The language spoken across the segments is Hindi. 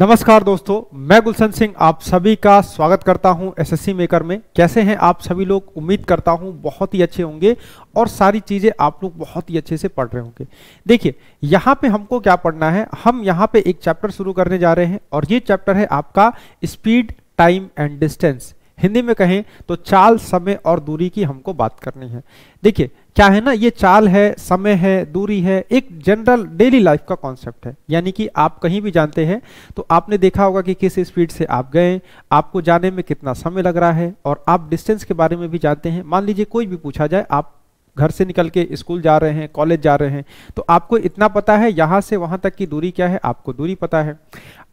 नमस्कार दोस्तों मैं गुलशन सिंह आप सभी का स्वागत करता हूं एसएससी मेकर में कैसे हैं आप सभी लोग उम्मीद करता हूं बहुत ही अच्छे होंगे और सारी चीज़ें आप लोग बहुत ही अच्छे से पढ़ रहे होंगे देखिए यहाँ पे हमको क्या पढ़ना है हम यहाँ पे एक चैप्टर शुरू करने जा रहे हैं और ये चैप्टर है आपका speed time and distance Hindi में कहें तो चाल समय और दूरी की हमको बात करनी है देखिए क्या है ना ये चाल है समय है दूरी है एक जनरल डेली लाइफ का कॉन्सेप्ट है यानी कि आप कहीं भी जानते हैं तो आपने देखा होगा कि किस स्पीड से आप गए आपको जाने में कितना समय लग रहा है और आप डिस्टेंस के बारे में भी जानते हैं मान लीजिए कोई भी पूछा जाए आप घर से निकल के स्कूल जा रहे हैं कॉलेज जा रहे हैं तो आपको इतना पता है यहाँ से वहाँ तक की दूरी क्या है आपको दूरी पता है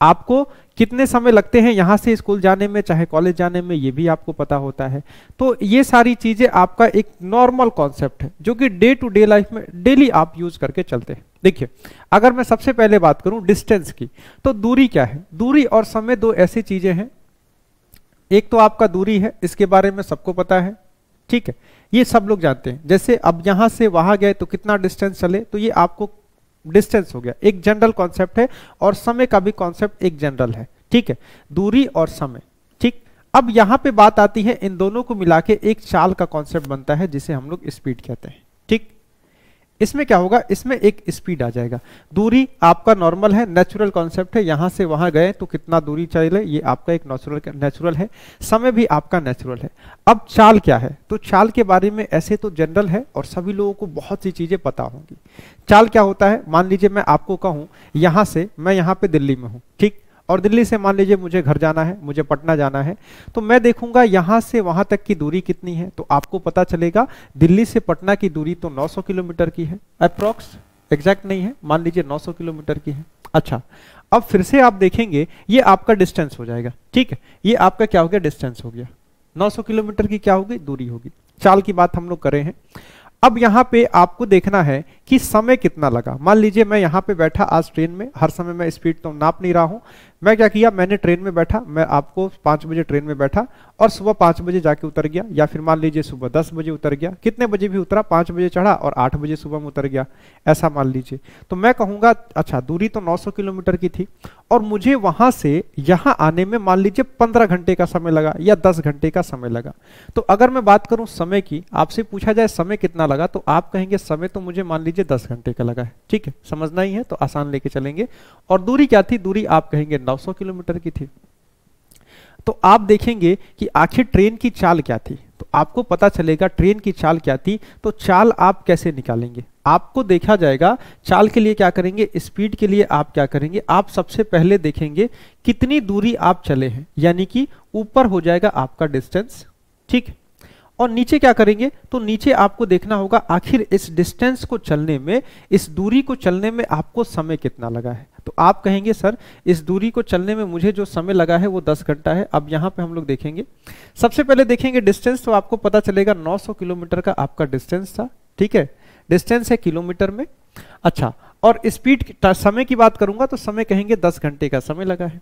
आपको कितने समय लगते हैं यहाँ से स्कूल जाने में चाहे कॉलेज जाने में ये भी आपको पता होता है तो ये सारी चीज़ें आपका एक नॉर्मल कॉन्सेप्ट है जो कि डे टू डे लाइफ में डेली आप यूज करके चलते हैं देखिए अगर मैं सबसे पहले बात करूं डिस्टेंस की तो दूरी क्या है दूरी और समय दो ऐसी चीज़ें हैं एक तो आपका दूरी है इसके बारे में सबको पता है ठीक है ये सब लोग जानते हैं जैसे अब यहां से वहां गए तो कितना डिस्टेंस चले तो ये आपको डिस्टेंस हो गया एक जनरल कॉन्सेप्ट है और समय का भी कॉन्सेप्ट एक जनरल है ठीक है दूरी और समय ठीक अब यहां पे बात आती है इन दोनों को मिला के एक चाल का कॉन्सेप्ट बनता है जिसे हम लोग स्पीड कहते हैं ठीक इसमें क्या होगा इसमें एक स्पीड आ जाएगा दूरी आपका नॉर्मल है नेचुरल कॉन्सेप्ट है यहां से वहां गए तो कितना दूरी चले ये आपका एक नेचुरल नेचुरल है समय भी आपका नेचुरल है अब चाल क्या है तो चाल के बारे में ऐसे तो जनरल है और सभी लोगों को बहुत सी चीजें पता होंगी चाल क्या होता है मान लीजिए मैं आपको कहूं यहां से मैं यहां पे दिल्ली में हूं ठीक और दिल्ली से मान लीजिए मुझे घर जाना है मुझे पटना जाना है तो मैं देखूंगा यहाँ से वहां तक की दूरी कितनी है तो आपको पता चलेगा दिल्ली से पटना की दूरी तो 900 किलोमीटर की है अप्रोक्स एग्जैक्ट नहीं है मान लीजिए 900 किलोमीटर की है अच्छा अब फिर से आप देखेंगे ये आपका डिस्टेंस हो जाएगा ठीक है ये आपका क्या हो गया डिस्टेंस हो गया नौ किलोमीटर की क्या होगी दूरी होगी चाल की बात हम लोग करें हैं अब यहाँ पे आपको देखना है कि समय कितना लगा मान लीजिए मैं यहाँ पे बैठा आज ट्रेन में हर समय मैं स्पीड तो नाप नहीं रहा हूं मैं क्या किया मैंने ट्रेन में बैठा मैं आपको पांच बजे ट्रेन में बैठा और सुबह पांच बजे जाके उतर गया या फिर मान लीजिए सुबह दस बजे उतर गया कितने बजे भी उतरा पांच बजे चढ़ा और आठ बजे सुबह में उतर गया ऐसा मान लीजिए तो मैं कहूँगा अच्छा दूरी तो 900 किलोमीटर की थी और मुझे वहां से यहाँ आने में मान लीजिए पंद्रह घंटे का समय लगा या दस घंटे का समय लगा तो अगर मैं बात करूं समय की आपसे पूछा जाए समय कितना लगा तो आप कहेंगे समय तो मुझे मान लीजिए दस घंटे का लगा है ठीक है समझना ही है तो आसान लेके चलेंगे और दूरी क्या थी दूरी आप कहेंगे 900 किलोमीटर की थी तो आप देखेंगे कि आखिर ट्रेन की चाल क्या थी तो आपको पता चलेगा ट्रेन की चाल क्या थी तो चाल आप कैसे निकालेंगे आपको देखा जाएगा चाल के लिए क्या करेंगे स्पीड के लिए आप क्या करेंगे आप सबसे पहले देखेंगे कितनी दूरी आप चले हैं यानी कि ऊपर हो जाएगा आपका डिस्टेंस ठीक और नीचे क्या करेंगे तो नीचे आपको देखना होगा आखिर इस डिस्टेंस को चलने में इस दूरी को चलने में आपको समय कितना लगा है तो आप कहेंगे सर इस दूरी को चलने में मुझे जो समय लगा है वो 10 घंटा है अब यहां पे हम लोग देखेंगे सबसे पहले देखेंगे डिस्टेंस तो आपको पता चलेगा 900 किलोमीटर का आपका डिस्टेंस था ठीक है डिस्टेंस है किलोमीटर में अच्छा और स्पीड समय की बात करूंगा तो समय कहेंगे दस घंटे का समय लगा है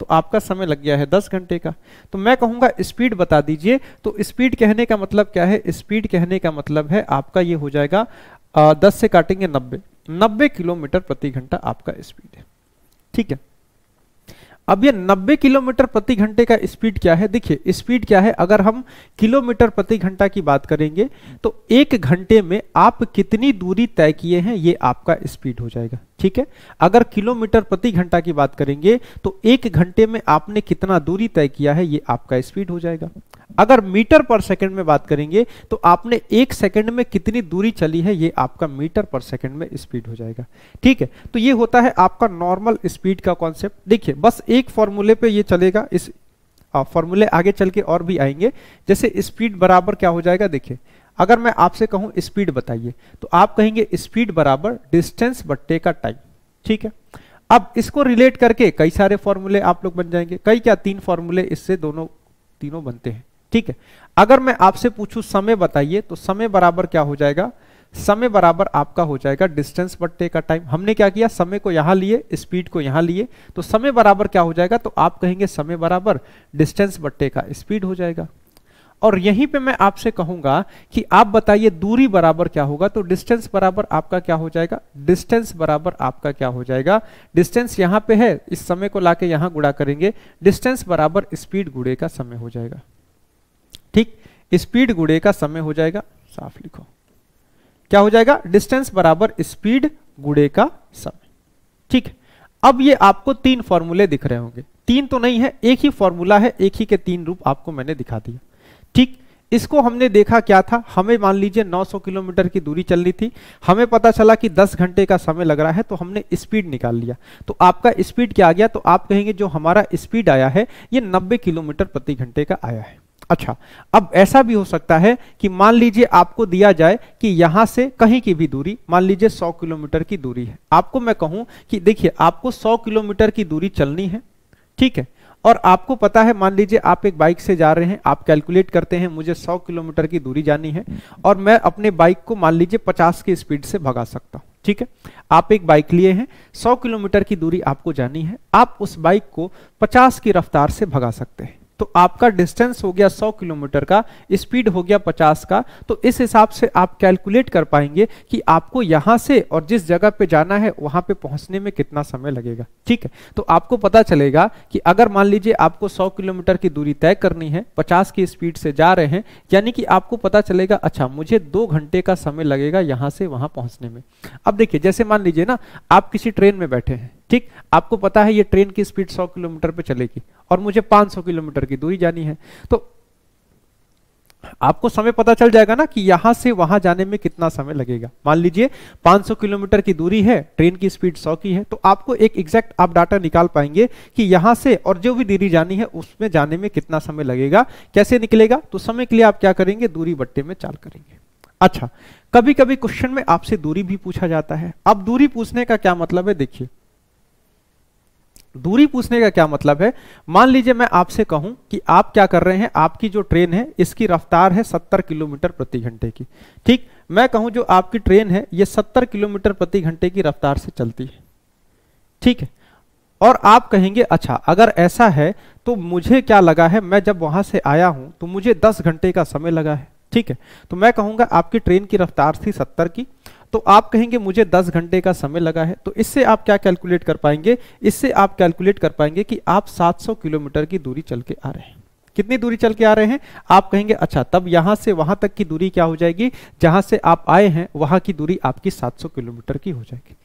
तो आपका समय लग गया है दस घंटे का तो मैं कहूंगा स्पीड बता दीजिए तो स्पीड कहने का मतलब क्या है स्पीड कहने का मतलब है आपका ये हो जाएगा आ, दस से काटेंगे नब्बे नब्बे किलोमीटर प्रति घंटा आपका स्पीड है ठीक है अब ये 90 किलोमीटर प्रति घंटे का स्पीड क्या है देखिए स्पीड क्या है अगर हम किलोमीटर प्रति घंटा की बात करेंगे तो एक घंटे में आप कितनी दूरी तय किए हैं ये आपका स्पीड हो जाएगा ठीक है अगर किलोमीटर प्रति घंटा की बात करेंगे तो एक घंटे में आपने कितना दूरी तय किया है ये आपका स्पीड हो जाएगा अगर मीटर पर सेकंड में बात करेंगे तो आपने एक सेकंड में कितनी दूरी चली है ये आपका मीटर पर सेकंड में स्पीड हो जाएगा ठीक है तो ये होता है आपका नॉर्मल स्पीड का कॉन्सेप्ट देखिए बस एक फॉर्मूले पे ये चलेगा इस फॉर्मूले आगे चल के और भी आएंगे जैसे स्पीड बराबर क्या हो जाएगा देखिए अगर मैं आपसे कहूं स्पीड बताइए तो आप कहेंगे स्पीड बराबर डिस्टेंस बट्टे का टाइम ठीक है अब इसको रिलेट करके कई सारे फॉर्मूले आप लोग बन जाएंगे कई क्या तीन फॉर्मूले इससे दोनों तीनों बनते हैं ठीक है अगर मैं आपसे पूछूं समय बताइए तो समय बराबर क्या हो जाएगा समय बराबर आपका हो जाएगा डिस्टेंस बट्टे का टाइम हमने क्या किया समय को यहां लिए स्पीड को यहां लिए तो समय बराबर क्या हो जाएगा तो आप कहेंगे समय बराबर डिस्टेंस बट्टे का स्पीड हो जाएगा और यहीं पे मैं आपसे कहूंगा कि आप बताइए दूरी बराबर क्या होगा तो डिस्टेंस बराबर आपका क्या हो जाएगा डिस्टेंस बराबर आपका क्या हो जाएगा डिस्टेंस यहां पे है इस समय को लाके यहां गुड़ा करेंगे डिस्टेंस बराबर स्पीड गुड़े का समय हो जाएगा ठीक स्पीड गुड़े का समय हो जाएगा साफ लिखो क्या हो जाएगा डिस्टेंस बराबर स्पीड गुड़े का समय ठीक अब ये आपको तीन फॉर्मूले दिख रहे होंगे तीन तो नहीं है एक ही फॉर्मूला है एक ही के तीन रूप आपको मैंने दिखा दिया ठीक इसको हमने देखा क्या था हमें मान लीजिए 900 किलोमीटर की दूरी चलनी थी हमें पता चला कि 10 घंटे का समय लग रहा है तो हमने स्पीड निकाल लिया तो आपका स्पीड क्या आ गया तो आप कहेंगे जो हमारा स्पीड आया है ये 90 किलोमीटर प्रति घंटे का आया है अच्छा अब ऐसा भी हो सकता है कि मान लीजिए आपको दिया जाए कि यहां से कहीं की भी दूरी मान लीजिए 100 किलोमीटर की दूरी है आपको मैं कहूं कि देखिए आपको 100 किलोमीटर की दूरी चलनी है ठीक है और आपको पता है मान लीजिए आप एक बाइक से जा रहे हैं आप कैलकुलेट करते हैं मुझे 100 किलोमीटर की दूरी जानी है और मैं अपने बाइक को मान लीजिए 50 की स्पीड से भगा सकता हूं ठीक है आप एक बाइक लिए हैं 100 किलोमीटर की दूरी आपको जानी है आप उस बाइक को 50 की रफ्तार से भगा सकते हैं तो आपका डिस्टेंस हो गया 100 किलोमीटर का स्पीड हो गया 50 का तो इस हिसाब से आप कैलकुलेट कर पाएंगे कि आपको यहां से और जिस जगह पे जाना है वहां पे पहुंचने में कितना समय लगेगा ठीक है तो आपको पता चलेगा कि अगर मान लीजिए आपको 100 किलोमीटर की दूरी तय करनी है 50 की स्पीड से जा रहे हैं यानी कि आपको पता चलेगा अच्छा मुझे दो घंटे का समय लगेगा यहां से वहां पहुंचने में अब देखिए जैसे मान लीजिए ना आप किसी ट्रेन में बैठे हैं ठीक आपको पता है ये ट्रेन की स्पीड 100 किलोमीटर पे चलेगी और मुझे 500 किलोमीटर की दूरी जानी है तो आपको समय पता चल जाएगा ना कि यहां से वहां जाने में कितना समय लगेगा मान लीजिए 500 किलोमीटर की दूरी है ट्रेन की स्पीड 100 की है तो आपको एक एग्जैक्ट आप डाटा निकाल पाएंगे कि यहां से और जो भी दूरी जानी है उसमें जाने में कितना समय लगेगा कैसे निकलेगा तो समय के लिए आप क्या करेंगे दूरी बट्टे में चाल करेंगे अच्छा कभी कभी क्वेश्चन में आपसे दूरी भी पूछा जाता है अब दूरी पूछने का क्या मतलब है देखिए दूरी पूछने का क्या मतलब है मान लीजिए मैं आपसे कहूं कि आप क्या कर रहे हैं आपकी जो ट्रेन है इसकी रफ्तार है 70 किलोमीटर प्रति घंटे की ठीक मैं कहूं जो आपकी ट्रेन है ये 70 किलोमीटर प्रति घंटे की रफ्तार से चलती है ठीक है और आप कहेंगे अच्छा अगर ऐसा है तो मुझे क्या लगा है मैं जब वहां से आया हूं तो मुझे दस घंटे का समय लगा है ठीक है तो मैं कहूंगा आपकी ट्रेन की रफ्तार थी सत्तर की तो आप कहेंगे मुझे 10 घंटे का समय लगा है तो इससे आप क्या कैलकुलेट कर पाएंगे इससे आप कैलकुलेट कर पाएंगे कि आप 700 किलोमीटर की दूरी चल के आ रहे हैं कितनी दूरी चल के आ रहे हैं आप कहेंगे अच्छा तब यहां से वहां तक की दूरी क्या हो जाएगी जहां से आप आए हैं वहां की दूरी आपकी सात किलोमीटर की हो जाएगी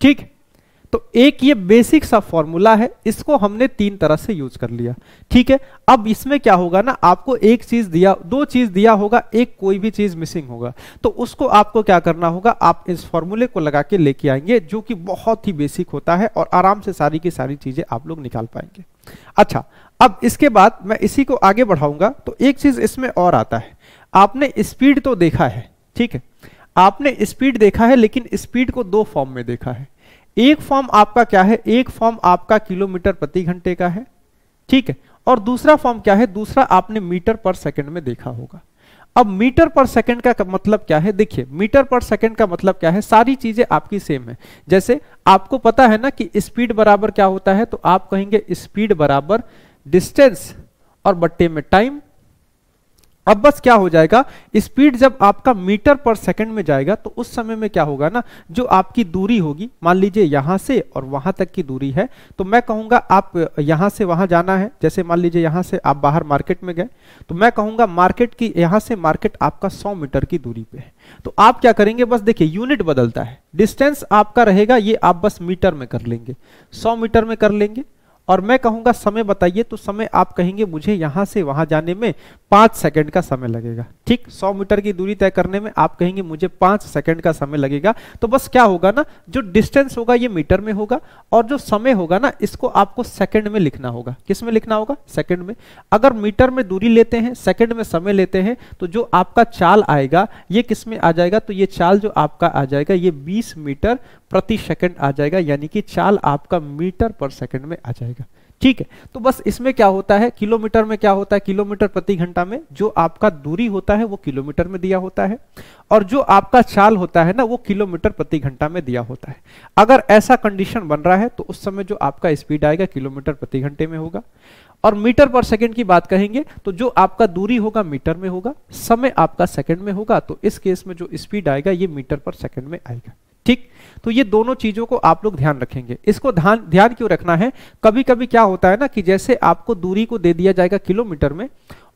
ठीक है तो एक ये बेसिक सा फॉर्मूला है इसको हमने तीन तरह से यूज कर लिया ठीक है अब इसमें क्या होगा ना आपको एक चीज दिया दो चीज दिया होगा एक कोई भी चीज मिसिंग होगा तो उसको आपको क्या करना होगा आप इस फॉर्मूले को लगा के लेके आएंगे जो कि बहुत ही बेसिक होता है और आराम से सारी की सारी चीजें आप लोग निकाल पाएंगे अच्छा अब इसके बाद मैं इसी को आगे बढ़ाऊंगा तो एक चीज इसमें और आता है आपने स्पीड तो देखा है ठीक है आपने स्पीड देखा है लेकिन स्पीड को दो फॉर्म में देखा है एक फॉर्म आपका क्या है एक फॉर्म आपका किलोमीटर प्रति घंटे का है ठीक है और दूसरा फॉर्म क्या है दूसरा आपने मीटर पर सेकंड में देखा होगा अब मीटर पर सेकंड का मतलब क्या है देखिए मीटर पर सेकंड का मतलब क्या है सारी चीजें आपकी सेम है जैसे आपको पता है ना कि स्पीड बराबर क्या होता है तो आप कहेंगे स्पीड बराबर डिस्टेंस और बट्टे में टाइम अब बस क्या हो जाएगा स्पीड जब आपका मीटर पर सेकंड में जाएगा तो उस समय में क्या होगा ना जो आपकी दूरी होगी मान लीजिए यहां से और वहां तक की दूरी है तो मैं कहूंगा आप यहां से वहां जाना है जैसे मान लीजिए यहां से आप बाहर मार्केट में गए तो मैं कहूंगा मार्केट की यहां से मार्केट आपका सौ मीटर की दूरी पे है तो आप क्या करेंगे बस देखिए यूनिट बदलता है डिस्टेंस आपका रहेगा ये आप बस मीटर में कर लेंगे सौ मीटर में कर लेंगे और मैं कहूंगा समय बताइए तो समय आप कहेंगे मुझे यहां से वहां जाने में पांच सेकंड का समय लगेगा ठीक सौ मीटर की दूरी तय करने में आप कहेंगे मुझे पांच सेकंड का समय लगेगा तो बस क्या होगा ना जो डिस्टेंस होगा ये मीटर में होगा और जो समय होगा ना इसको आपको सेकंड में लिखना होगा किस में लिखना होगा सेकंड में अगर मीटर में दूरी लेते हैं सेकंड में समय लेते हैं तो जो आपका चाल आएगा ये किस में आ जाएगा तो ये चाल जो आपका आ जाएगा ये बीस मीटर प्रति सेकेंड आ जाएगा यानी कि चाल आपका मीटर पर सेकेंड में आ जाएगा ठीक है तो बस इसमें क्या होता है किलोमीटर में क्या होता है किलोमीटर प्रति घंटा में जो आपका दूरी होता है वो किलोमीटर में दिया होता है और जो आपका चाल होता है ना वो किलोमीटर प्रति घंटा में दिया होता है अगर ऐसा कंडीशन बन रहा है तो उस समय जो आपका स्पीड आएगा किलोमीटर प्रति घंटे में होगा और मीटर पर सेकेंड की बात कहेंगे तो जो आपका दूरी होगा मीटर में होगा समय आपका सेकंड में होगा तो इस केस में जो स्पीड आएगा ये मीटर पर सेकेंड में आएगा ठीक तो ये दोनों चीजों को आप लोग ध्यान रखेंगे इसको ध्यान ध्यान क्यों रखना है कभी कभी क्या होता है ना कि जैसे आपको दूरी को दे दिया जाएगा किलोमीटर में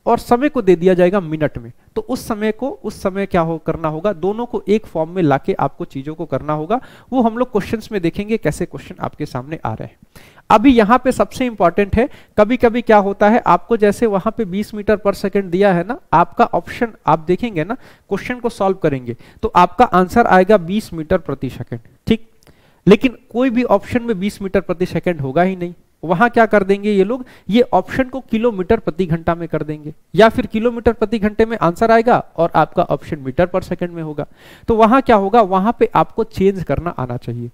और समय को दे दिया जाएगा मिनट में तो उस समय को उस समय क्या हो करना होगा दोनों को एक फॉर्म में लाके आपको चीजों को करना होगा वो हम लोग क्वेश्चंस में देखेंगे कैसे क्वेश्चन आपके सामने आ रहे हैं अभी यहाँ पे सबसे इंपॉर्टेंट है कभी कभी क्या होता है आपको जैसे वहां पे 20 मीटर पर सेकंड दिया है ना आपका ऑप्शन आप देखेंगे ना क्वेश्चन को सॉल्व करेंगे तो आपका आंसर आएगा 20 मीटर प्रति सेकंड ठीक लेकिन कोई भी ऑप्शन में 20 मीटर प्रति सेकंड होगा ही नहीं वहां क्या कर देंगे ये लोग ये ऑप्शन को किलोमीटर प्रति घंटा में कर देंगे या फिर किलोमीटर प्रति घंटे में आंसर आएगा और आपका ऑप्शन मीटर पर सेकंड में होगा तो वहां क्या होगा वहां पे आपको चेंज करना आना चाहिए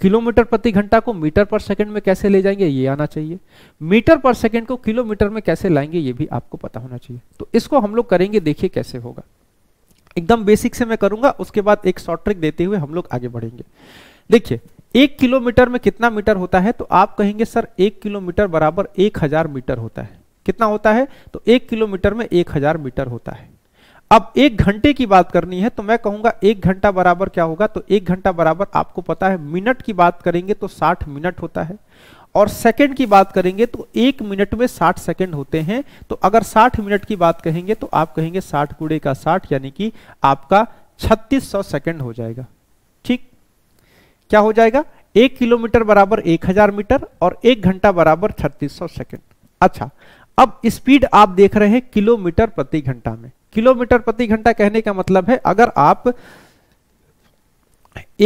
किलोमीटर प्रति घंटा को मीटर पर सेकंड में कैसे ले जाएंगे ये आना चाहिए मीटर पर सेकंड को किलोमीटर में कैसे लाएंगे ये भी आपको पता होना चाहिए तो इसको हम लोग करेंगे देखिए कैसे होगा एकदम बेसिक से मैं करूंगा उसके बाद एक शॉर्ट ट्रिक देते हुए हम लोग आगे बढ़ेंगे देखिए एक किलोमीटर में कितना मीटर होता है तो आप कहेंगे सर एक किलोमीटर बराबर एक हजार मीटर होता है कितना होता है तो एक किलोमीटर में एक हजार मीटर होता है अब एक घंटे की बात करनी है तो मैं कहूंगा एक घंटा बराबर क्या होगा तो एक घंटा बराबर आपको पता है मिनट की बात करेंगे तो साठ मिनट होता है और सेकेंड की बात करेंगे तो एक मिनट में साठ सेकेंड होते हैं तो अगर साठ मिनट की बात कहेंगे तो आप कहेंगे साठ कूड़े का साठ यानी कि आपका सौ सेकेंड हो जाएगा क्या हो जाएगा एक किलोमीटर बराबर एक हजार मीटर और एक घंटा बराबर सौ सेकेंड अच्छा अब स्पीड आप देख रहे हैं किलोमीटर प्रति घंटा में किलोमीटर प्रति घंटा कहने का मतलब है अगर आप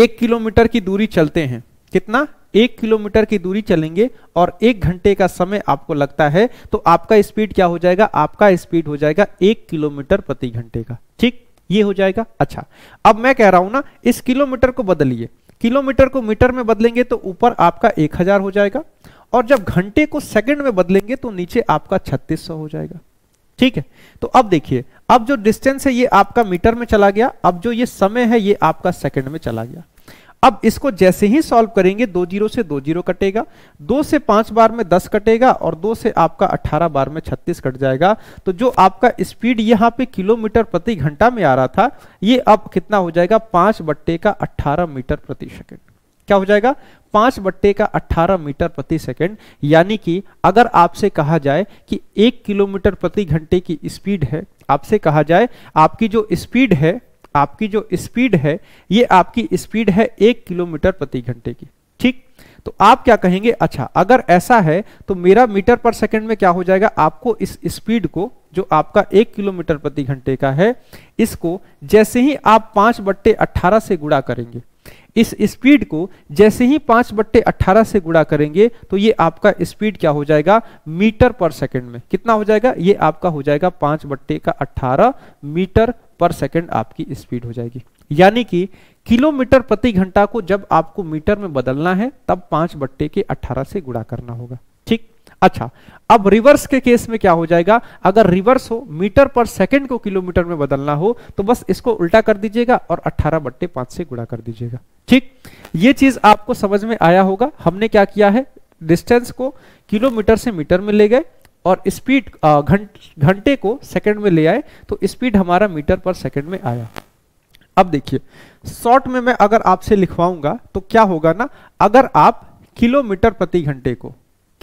एक किलोमीटर की दूरी चलते हैं कितना एक किलोमीटर की दूरी चलेंगे और एक घंटे का समय आपको लगता है तो आपका स्पीड क्या हो जाएगा आपका स्पीड हो जाएगा एक किलोमीटर प्रति घंटे का ठीक ये हो जाएगा अच्छा अब मैं कह रहा हूं ना इस किलोमीटर को बदलिए किलोमीटर को मीटर में बदलेंगे तो ऊपर आपका एक हजार हो जाएगा और जब घंटे को सेकंड में बदलेंगे तो नीचे आपका छत्तीस हो जाएगा ठीक है तो अब देखिए अब जो डिस्टेंस है ये आपका मीटर में चला गया अब जो ये समय है ये आपका सेकंड में चला गया अब इसको जैसे ही सॉल्व करेंगे दो जीरो से दो जीरो कटेगा दो से पांच बार में दस कटेगा और दो से आपका अठारह बार में छत्तीस कट जाएगा तो जो आपका स्पीड यहाँ पे किलोमीटर प्रति घंटा में आ रहा था ये अब कितना हो जाएगा पांच बट्टे का अट्ठारह मीटर प्रति सेकेंड क्या हो जाएगा पांच बट्टे का 18 मीटर प्रति सेकेंड यानी कि अगर आपसे कहा जाए कि एक किलोमीटर प्रति घंटे की स्पीड है आपसे कहा जाए आपकी जो स्पीड है आपकी जो स्पीड है ये आपकी स्पीड है एक किलोमीटर प्रति घंटे की ठीक तो आप क्या कहेंगे अच्छा अगर ऐसा है तो मेरा मीटर पर सेकंड में क्या हो जाएगा आपको इस स्पीड को जो आपका एक किलोमीटर प्रति घंटे का है इसको जैसे ही आप पांच बट्टे अट्ठारह से गुड़ा करेंगे इस स्पीड को जैसे ही पांच बट्टे अट्ठारह से गुड़ा करेंगे तो ये आपका स्पीड क्या हो जाएगा मीटर पर सेकंड में कितना हो जाएगा ये आपका हो जाएगा पांच बट्टे का अट्ठारह मीटर पर सेकंड आपकी स्पीड हो जाएगी यानी कि किलोमीटर प्रति घंटा को जब आपको मीटर में बदलना है तब पांच बट्टे के अट्ठारह से गुड़ा करना होगा अच्छा अब रिवर्स के केस में क्या हो जाएगा अगर रिवर्स हो मीटर पर सेकंड को किलोमीटर में बदलना हो तो बस इसको उल्टा कर दीजिएगा और 18 बट्टे पांच से गुणा कर दीजिएगा ठीक ये चीज आपको समझ में आया होगा हमने क्या किया है डिस्टेंस को किलोमीटर से मीटर में ले गए और स्पीड घंट घंटे को सेकेंड में ले आए तो स्पीड हमारा मीटर पर सेकेंड में आया अब देखिए शॉर्ट में मैं अगर आपसे लिखवाऊंगा तो क्या होगा ना अगर आप किलोमीटर प्रति घंटे को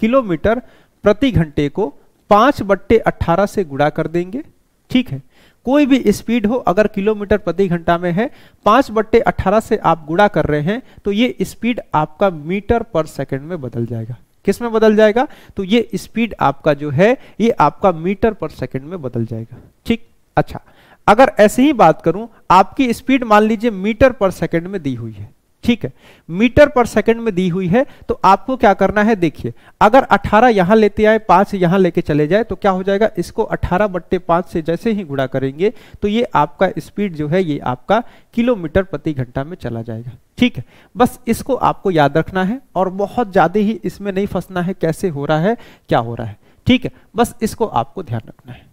किलोमीटर प्रति घंटे को पांच बट्टे अट्ठारह से गुड़ा कर देंगे ठीक है कोई भी स्पीड हो अगर किलोमीटर प्रति घंटा में है पांच बट्टे अट्ठारह से आप गुड़ा कर रहे हैं तो ये स्पीड आपका मीटर पर सेकेंड में बदल जाएगा किस में बदल जाएगा तो ये स्पीड आपका जो है ये आपका मीटर पर सेकेंड में बदल जाएगा ठीक अच्छा अगर ऐसे ही बात करूं आपकी स्पीड मान लीजिए मीटर पर सेकेंड में दी हुई है ठीक है मीटर पर सेकंड में दी हुई है तो आपको क्या करना है देखिए अगर 18 यहां लेते आए पांच यहां लेके चले जाए तो क्या हो जाएगा इसको 18 बट्टे पांच से जैसे ही गुणा करेंगे तो ये आपका स्पीड जो है ये आपका किलोमीटर प्रति घंटा में चला जाएगा ठीक है बस इसको आपको याद रखना है और बहुत ज्यादा ही इसमें नहीं फंसना है कैसे हो रहा है क्या हो रहा है ठीक है बस इसको आपको ध्यान रखना है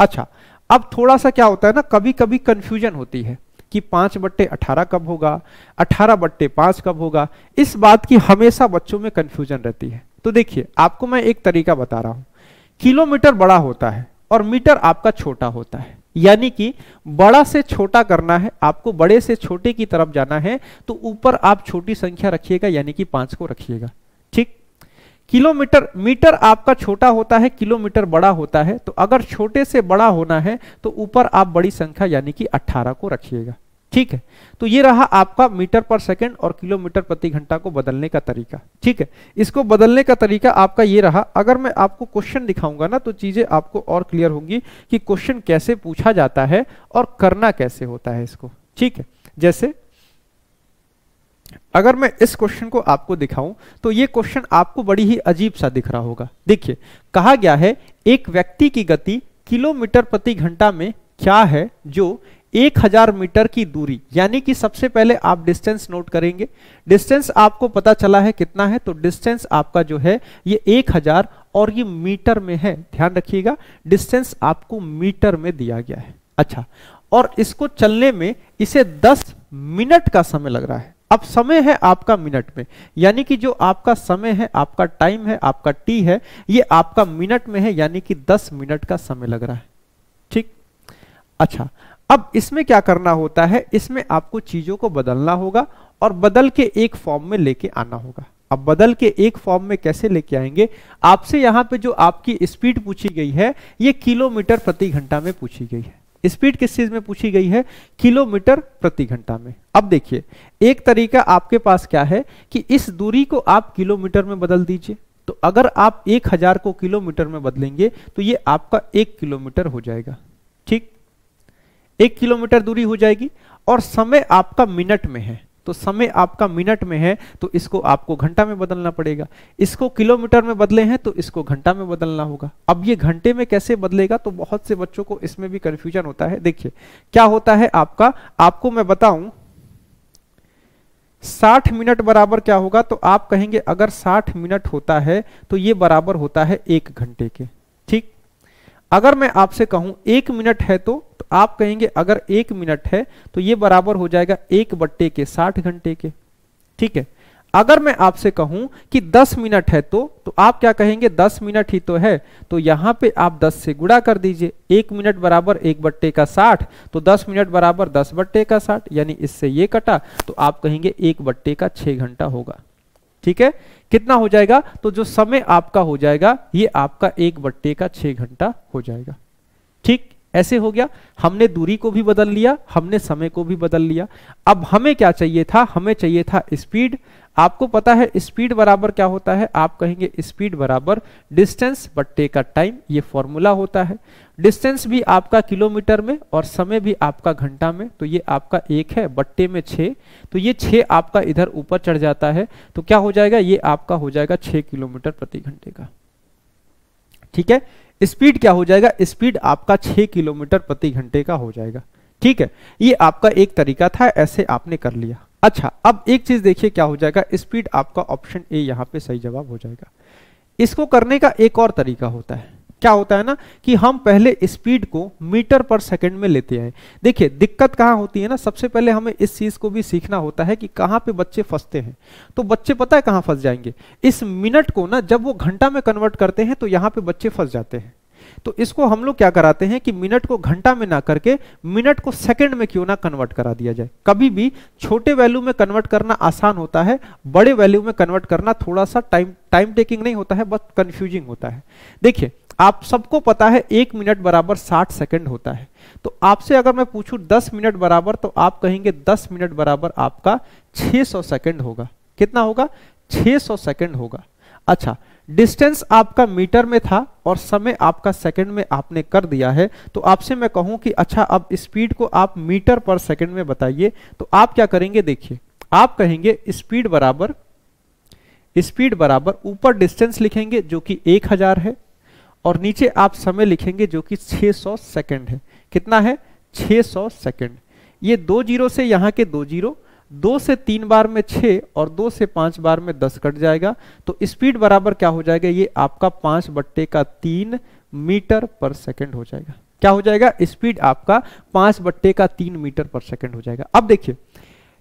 अच्छा अब थोड़ा सा क्या होता है ना कभी कभी कंफ्यूजन होती है कि पांच बट्टे अठारह कब होगा अठारह बट्टे पांच कब होगा इस बात की हमेशा बच्चों में कंफ्यूजन रहती है तो देखिए आपको मैं एक तरीका बता रहा हूं किलोमीटर बड़ा होता है और मीटर आपका छोटा होता है यानी कि बड़ा से छोटा करना है आपको बड़े से छोटे की तरफ जाना है तो ऊपर आप छोटी संख्या रखिएगा यानी कि पांच को रखिएगा किलोमीटर मीटर आपका छोटा होता है किलोमीटर बड़ा होता है तो अगर छोटे से बड़ा होना है तो ऊपर आप बड़ी संख्या यानी कि 18 को रखिएगा ठीक है तो ये रहा आपका मीटर पर सेकंड और किलोमीटर प्रति घंटा को बदलने का तरीका ठीक है इसको बदलने का तरीका आपका ये रहा अगर मैं आपको क्वेश्चन दिखाऊंगा ना तो चीजें आपको और क्लियर होंगी कि क्वेश्चन कैसे पूछा जाता है और करना कैसे होता है इसको ठीक है जैसे अगर मैं इस क्वेश्चन को आपको दिखाऊं तो ये क्वेश्चन आपको बड़ी ही अजीब सा दिख रहा होगा देखिए कहा गया है एक व्यक्ति की गति किलोमीटर प्रति घंटा में क्या है जो 1000 मीटर की दूरी यानी कि सबसे पहले आप डिस्टेंस नोट करेंगे डिस्टेंस आपको पता चला है कितना है तो डिस्टेंस आपका जो है ये 1000 और ये मीटर में है ध्यान रखिएगा डिस्टेंस आपको मीटर में दिया गया है अच्छा और इसको चलने में इसे 10 मिनट का समय लग रहा है अब समय है आपका मिनट में यानी कि जो आपका समय है आपका टाइम है आपका टी है ये आपका मिनट में है यानी कि 10 मिनट का समय लग रहा है ठीक अच्छा अब इसमें क्या करना होता है इसमें आपको चीजों को बदलना होगा और बदल के एक फॉर्म में लेके आना होगा अब बदल के एक फॉर्म में कैसे लेके आएंगे आपसे यहां पे जो आपकी स्पीड पूछी गई है ये किलोमीटर प्रति घंटा में पूछी गई है स्पीड किस चीज में पूछी गई है किलोमीटर प्रति घंटा में अब देखिए एक तरीका आपके पास क्या है कि इस दूरी को आप किलोमीटर में बदल दीजिए तो अगर आप एक हजार को किलोमीटर में बदलेंगे तो ये आपका एक किलोमीटर हो जाएगा ठीक एक किलोमीटर दूरी हो जाएगी और समय आपका मिनट में है तो समय आपका मिनट में है तो इसको आपको घंटा में बदलना पड़ेगा इसको किलोमीटर में बदले हैं तो इसको घंटा में बदलना होगा अब ये घंटे में कैसे बदलेगा तो बहुत से बच्चों को इसमें भी कंफ्यूजन होता है देखिए क्या होता है आपका आपको मैं बताऊं 60 मिनट बराबर क्या होगा तो आप कहेंगे अगर 60 मिनट होता है तो ये बराबर होता है एक घंटे के ठीक अगर मैं आपसे कहूं एक मिनट है तो, तो आप कहेंगे अगर एक मिनट है तो ये बराबर हो जाएगा एक बट्टे के साठ घंटे के ठीक है अगर मैं आपसे कहूं कि 10 मिनट है तो तो आप क्या कहेंगे 10 मिनट ही तो है तो यहां पे आप 10 से गुड़ा कर दीजिए एक मिनट बराबर एक बट्टे का 60 तो 10 मिनट बराबर 10 बट्टे का 60 यानी इससे ये कटा तो आप कहेंगे एक बट्टे का 6 घंटा होगा ठीक है कितना हो जाएगा तो जो समय आपका हो जाएगा ये आपका एक बट्टे का छह घंटा हो जाएगा ठीक ऐसे हो गया हमने दूरी को भी बदल लिया हमने समय को भी बदल लिया अब हमें क्या चाहिए था हमें चाहिए था स्पीड आपको पता है स्पीड बराबर क्या होता है आप कहेंगे स्पीड बराबर डिस्टेंस बट्टे का टाइम ये फॉर्मूला होता है डिस्टेंस भी आपका किलोमीटर में और समय भी आपका घंटा में तो ये आपका एक है बट्टे में छ तो ये छे आपका इधर ऊपर चढ़ जाता है तो क्या हो जाएगा ये आपका हो जाएगा छ किलोमीटर प्रति घंटे का ठीक है स्पीड क्या हो जाएगा स्पीड आपका छह किलोमीटर प्रति घंटे का हो जाएगा ठीक है ये आपका एक तरीका था ऐसे आपने कर लिया अच्छा अब एक चीज देखिए क्या हो जाएगा स्पीड आपका ऑप्शन ए यहां पे सही जवाब हो जाएगा इसको करने का एक और तरीका होता है क्या होता है ना कि हम पहले स्पीड को मीटर पर सेकंड में लेते हैं देखिए दिक्कत कहां होती है ना सबसे पहले हमें इस चीज को भी सीखना होता है कि कहां पे बच्चे फंसते हैं तो बच्चे पता है कहां फंस जाएंगे इस मिनट को ना जब वो घंटा में कन्वर्ट करते हैं तो यहां पे बच्चे फंस जाते हैं तो इसको हम लोग क्या कराते हैं कि मिनट को घंटा में ना करके मिनट को सेकंड में क्यों ना कन्वर्ट करा दिया जाए कभी भी छोटे वैल्यू में कन्वर्ट करना आसान होता है बड़े वैल्यू में कन्वर्ट करना थोड़ा सा टाइम टाइम टेकिंग नहीं होता है बस कंफ्यूजिंग होता है देखिए आप सबको पता है एक मिनट बराबर साठ सेकेंड होता है तो आपसे अगर मैं पूछूं दस मिनट बराबर तो आप कहेंगे दस मिनट बराबर आपका 600 सौ होगा कितना होगा 600 सौ होगा अच्छा डिस्टेंस आपका मीटर में था और समय आपका सेकंड में आपने कर दिया है तो आपसे मैं कहूं कि अच्छा अब स्पीड को आप मीटर पर सेकंड में बताइए तो आप क्या करेंगे देखिए आप कहेंगे स्पीड बराबर स्पीड बराबर ऊपर डिस्टेंस लिखेंगे जो कि 1000 है और नीचे आप समय लिखेंगे जो कि 600 सेकेंड है कितना है सौ सेकेंड ये दो जीरो से यहाँ के दो जीरो दो से तीन बार में छ और दो से पांच बार में दस कट जाएगा तो स्पीड बराबर क्या हो जाएगा ये आपका पांच बट्टे का तीन मीटर पर सेकेंड हो जाएगा क्या हो जाएगा स्पीड आपका पांच बट्टे का तीन मीटर पर सेकेंड हो जाएगा अब देखिए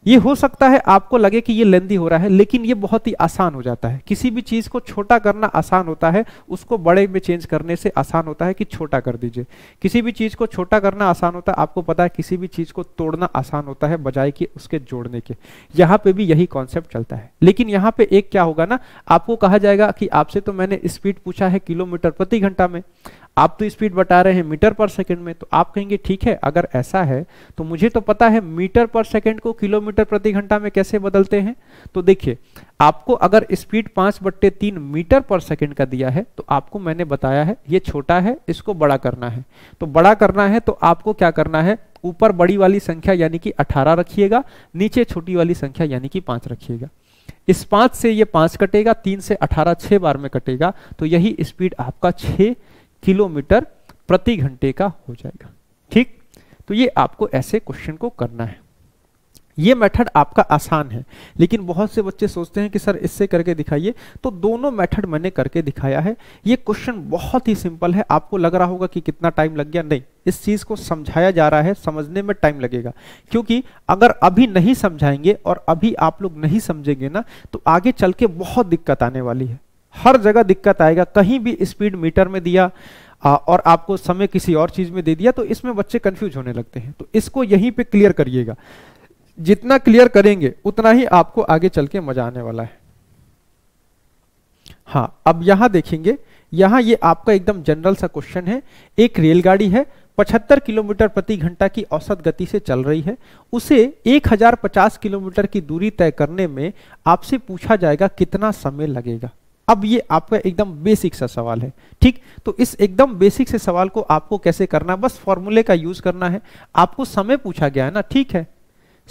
ये हो सकता है आपको लगे कि ये लेंदी हो रहा है लेकिन ये बहुत ही आसान हो जाता है किसी भी चीज़ को छोटा करना आसान होता है उसको बड़े में चेंज करने से आसान होता है कि छोटा कर दीजिए किसी भी चीज़ को छोटा करना आसान होता है आपको पता है किसी भी चीज़ को तोड़ना आसान होता है बजाय कि उसके जोड़ने के यहाँ पे भी यही कॉन्सेप्ट चलता है लेकिन यहाँ पे एक क्या होगा ना आपको कहा जाएगा कि आपसे तो मैंने स्पीड पूछा है किलोमीटर प्रति घंटा में आप तो स्पीड बता रहे हैं मीटर पर सेकंड में तो आप कहेंगे ठीक है अगर ऐसा है तो मुझे तो पता है मीटर पर सेकंड को किलोमीटर प्रति घंटा में कैसे बदलते हैं तो देखिए आपको अगर स्पीड पांच बट्टे तीन मीटर पर सेकंड का दिया है तो आपको मैंने बताया है ये छोटा है इसको बड़ा करना है तो बड़ा करना है तो आपको क्या करना है ऊपर बड़ी वाली संख्या यानी कि अठारह रखिएगा नीचे छोटी वाली संख्या यानी कि पांच रखिएगा इस पांच से ये पांच कटेगा तीन से अठारह छह बार में कटेगा तो यही स्पीड आपका छह किलोमीटर प्रति घंटे का हो जाएगा ठीक तो ये आपको ऐसे क्वेश्चन को करना है ये मेथड आपका आसान है लेकिन बहुत से बच्चे सोचते हैं कि सर इससे करके दिखाइए तो दोनों मेथड मैंने करके दिखाया है ये क्वेश्चन बहुत ही सिंपल है आपको लग रहा होगा कि कितना टाइम लग गया नहीं इस चीज को समझाया जा रहा है समझने में टाइम लगेगा क्योंकि अगर अभी नहीं समझाएंगे और अभी आप लोग नहीं समझेंगे ना तो आगे चल के बहुत दिक्कत आने वाली है हर जगह दिक्कत आएगा कहीं भी स्पीड मीटर में दिया और आपको समय किसी और चीज में दे दिया तो इसमें बच्चे कंफ्यूज होने लगते हैं तो इसको यहीं पे क्लियर करिएगा जितना क्लियर करेंगे उतना ही आपको आगे चल के मजा आने वाला है हाँ अब यहां देखेंगे यहां ये आपका एकदम जनरल सा क्वेश्चन है एक रेलगाड़ी है 75 किलोमीटर प्रति घंटा की औसत गति से चल रही है उसे 1050 किलोमीटर की दूरी तय करने में आपसे पूछा जाएगा कितना समय लगेगा अब ये आपका एकदम बेसिक सा सवाल है ठीक तो इस एकदम बेसिक से सवाल को आपको कैसे करना है बस फॉर्मूले का यूज करना है आपको समय पूछा गया है ना ठीक है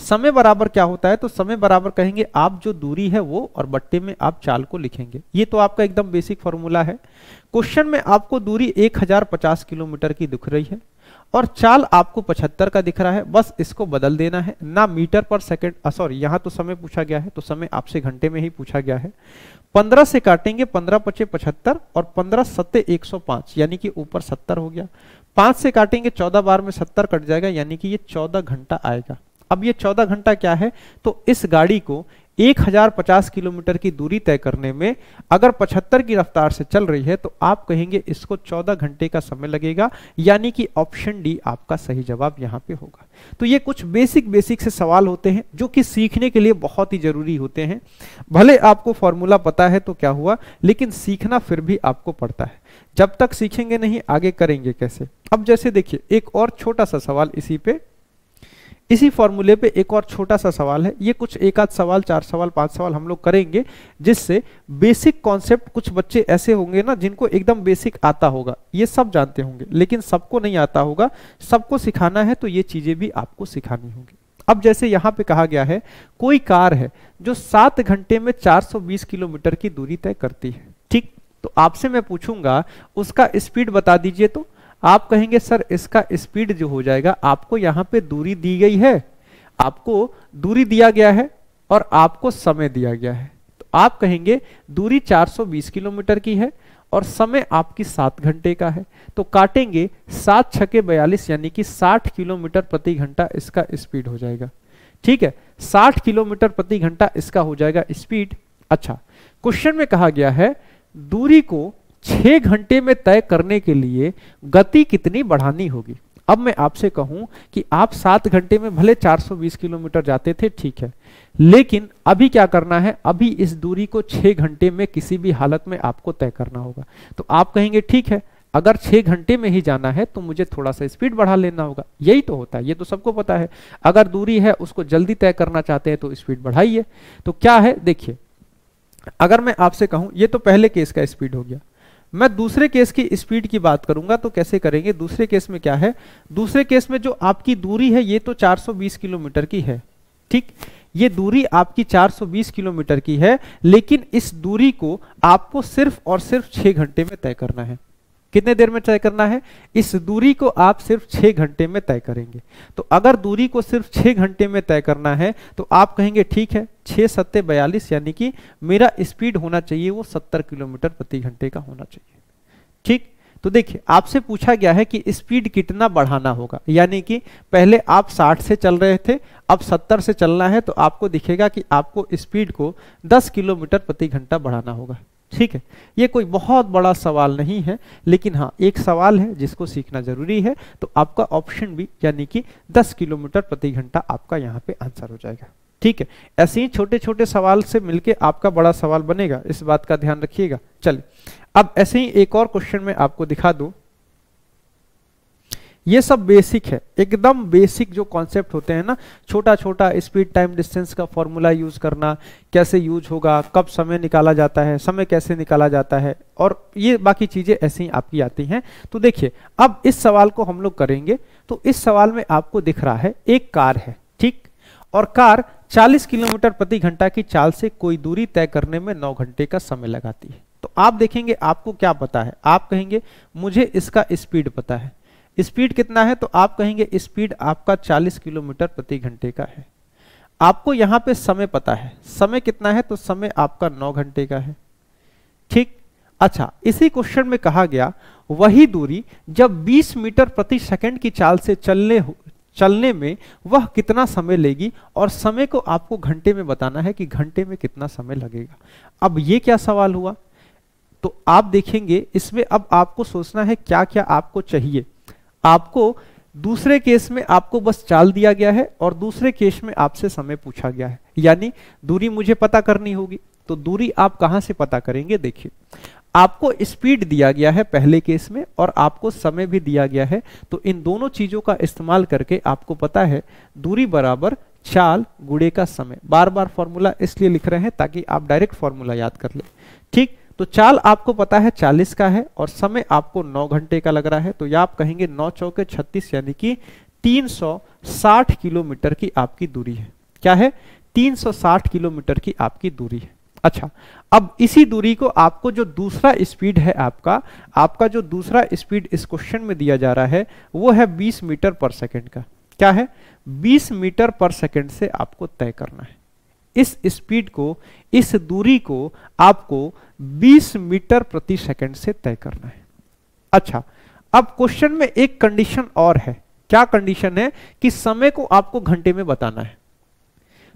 समय बराबर क्या होता है तो समय बराबर कहेंगे आप जो दूरी है वो और बट्टे में आप चाल को लिखेंगे ये तो आपका एकदम बेसिक फॉर्मूला है क्वेश्चन में आपको दूरी 1050 किलोमीटर की दिख रही है और चाल आपको पचहत्तर का दिख रहा है बस इसको बदल देना है ना मीटर पर सेकेंड सॉरी यहां तो समय पूछा गया है तो समय आपसे घंटे में ही पूछा गया है 15 से काटेंगे 15 पचे 75 और 15 सत्ते 105 यानी कि ऊपर 70 हो गया 5 से काटेंगे 14 बार में 70 कट जाएगा यानी कि ये 14 घंटा आएगा अब ये 14 घंटा क्या है तो इस गाड़ी को 1050 किलोमीटर की दूरी तय करने में अगर 75 की रफ्तार से चल रही है तो आप कहेंगे इसको 14 घंटे का समय लगेगा यानी कि ऑप्शन डी आपका सही जवाब यहां पे होगा तो ये कुछ बेसिक बेसिक से सवाल होते हैं जो कि सीखने के लिए बहुत ही जरूरी होते हैं भले आपको फॉर्मूला पता है तो क्या हुआ लेकिन सीखना फिर भी आपको पड़ता है जब तक सीखेंगे नहीं आगे करेंगे कैसे अब जैसे देखिए एक और छोटा सा सवाल इसी पे इसी फॉर्मूले पे एक और छोटा सा सवाल है ये कुछ एक आध सवाल चार सवाल पांच सवाल हम लोग करेंगे जिससे बेसिक कॉन्सेप्ट कुछ बच्चे ऐसे होंगे ना जिनको एकदम बेसिक आता होगा ये सब जानते होंगे लेकिन सबको नहीं आता होगा सबको सिखाना है तो ये चीजें भी आपको सिखानी होगी अब जैसे यहाँ पे कहा गया है कोई कार है जो सात घंटे में 420 किलोमीटर की दूरी तय करती है ठीक तो आपसे मैं पूछूंगा उसका स्पीड बता दीजिए तो आप कहेंगे सर इसका स्पीड जो हो जाएगा आपको यहां पे दूरी दी गई है आपको दूरी दिया गया है और आपको समय दिया गया है तो आप कहेंगे दूरी 420 किलोमीटर की है और समय आपकी सात घंटे का है तो काटेंगे सात छके बयालीस यानी कि 60 किलोमीटर प्रति घंटा इसका स्पीड हो जाएगा ठीक है 60 किलोमीटर प्रति घंटा इसका हो जाएगा स्पीड अच्छा क्वेश्चन में कहा गया है दूरी को छह घंटे में तय करने के लिए गति कितनी बढ़ानी होगी अब मैं आपसे कहूं कि आप सात घंटे में भले 420 किलोमीटर जाते थे ठीक है लेकिन अभी क्या करना है अभी इस दूरी को छह घंटे में किसी भी हालत में आपको तय करना होगा तो आप कहेंगे ठीक है अगर छह घंटे में ही जाना है तो मुझे थोड़ा सा स्पीड बढ़ा लेना होगा यही तो होता है ये तो सबको पता है अगर दूरी है उसको जल्दी तय करना चाहते हैं तो स्पीड बढ़ाइए तो क्या है देखिए अगर मैं आपसे कहूं ये तो पहले केस का स्पीड हो गया मैं दूसरे केस की स्पीड की बात करूंगा तो कैसे करेंगे दूसरे केस में क्या है दूसरे केस में जो आपकी दूरी है ये तो 420 किलोमीटर की है ठीक ये दूरी आपकी 420 किलोमीटर की है लेकिन इस दूरी को आपको सिर्फ और सिर्फ छह घंटे में तय करना है कितने देर में तय करना है इस दूरी को आप सिर्फ छह घंटे में तय करेंगे तो अगर दूरी को सिर्फ छह घंटे में तय करना है तो आप कहेंगे ठीक है छह सत्ते बयालीस यानी कि मेरा स्पीड होना चाहिए वो सत्तर किलोमीटर प्रति घंटे का होना चाहिए ठीक तो देखिए आपसे पूछा गया है कि स्पीड कितना बढ़ाना होगा यानी कि पहले आप 60 से चल रहे थे अब 70 से चलना है तो आपको दिखेगा कि आपको स्पीड को 10 किलोमीटर प्रति घंटा बढ़ाना होगा ठीक है ये कोई बहुत बड़ा सवाल नहीं है लेकिन हाँ एक सवाल है जिसको सीखना जरूरी है तो आपका ऑप्शन भी यानी कि 10 किलोमीटर प्रति घंटा आपका यहाँ पे आंसर हो जाएगा ठीक है ऐसे ही छोटे छोटे सवाल से मिलके आपका बड़ा सवाल बनेगा इस बात का ध्यान रखिएगा चलिए अब ऐसे ही एक और क्वेश्चन में आपको दिखा दू ये सब बेसिक है एकदम बेसिक जो कॉन्सेप्ट होते हैं ना छोटा छोटा स्पीड टाइम डिस्टेंस का फॉर्मूला यूज करना कैसे यूज होगा कब समय निकाला जाता है समय कैसे निकाला जाता है और ये बाकी चीजें ऐसे ही आपकी आती हैं तो देखिए अब इस सवाल को हम लोग करेंगे तो इस सवाल में आपको दिख रहा है एक कार है ठीक और कार चालीस किलोमीटर प्रति घंटा की चाल से कोई दूरी तय करने में नौ घंटे का समय लगाती है तो आप देखेंगे आपको क्या पता है आप कहेंगे मुझे इसका स्पीड पता है स्पीड कितना है तो आप कहेंगे स्पीड आपका 40 किलोमीटर प्रति घंटे का है आपको यहाँ पे समय पता है समय कितना है तो समय आपका 9 घंटे का है ठीक अच्छा इसी क्वेश्चन में कहा गया वही दूरी जब 20 मीटर प्रति सेकंड की चाल से चलने चलने में वह कितना समय लेगी और समय को आपको घंटे में बताना है कि घंटे में कितना समय लगेगा अब ये क्या सवाल हुआ तो आप देखेंगे इसमें अब आपको सोचना है क्या क्या आपको चाहिए आपको दूसरे केस में आपको बस चाल दिया गया है और दूसरे केस में आपसे समय पूछा गया है यानी दूरी मुझे पता करनी होगी तो दूरी आप कहां से पता करेंगे देखिए आपको स्पीड दिया गया है पहले केस में और आपको समय भी दिया गया है तो इन दोनों चीजों का इस्तेमाल करके आपको पता है दूरी बराबर चाल गुड़े का समय बार बार फॉर्मूला इसलिए लिख रहे हैं ताकि आप डायरेक्ट फॉर्मूला याद कर ले ठीक तो चाल आपको पता है 40 का है और समय आपको 9 घंटे का लग रहा है तो या आप कहेंगे 9 चौके 36 यानी कि 360 किलोमीटर की आपकी दूरी है क्या है 360 किलोमीटर की आपकी दूरी है अच्छा अब इसी दूरी को आपको जो दूसरा स्पीड है आपका आपका जो दूसरा स्पीड इस क्वेश्चन में दिया जा रहा है वो है 20 मीटर पर सेकंड का क्या है 20 मीटर पर सेकंड से आपको तय करना है इस स्पीड को इस दूरी को आपको 20 मीटर प्रति सेकंड से तय करना है अच्छा अब क्वेश्चन में एक कंडीशन और है क्या कंडीशन है कि समय को आपको घंटे में बताना है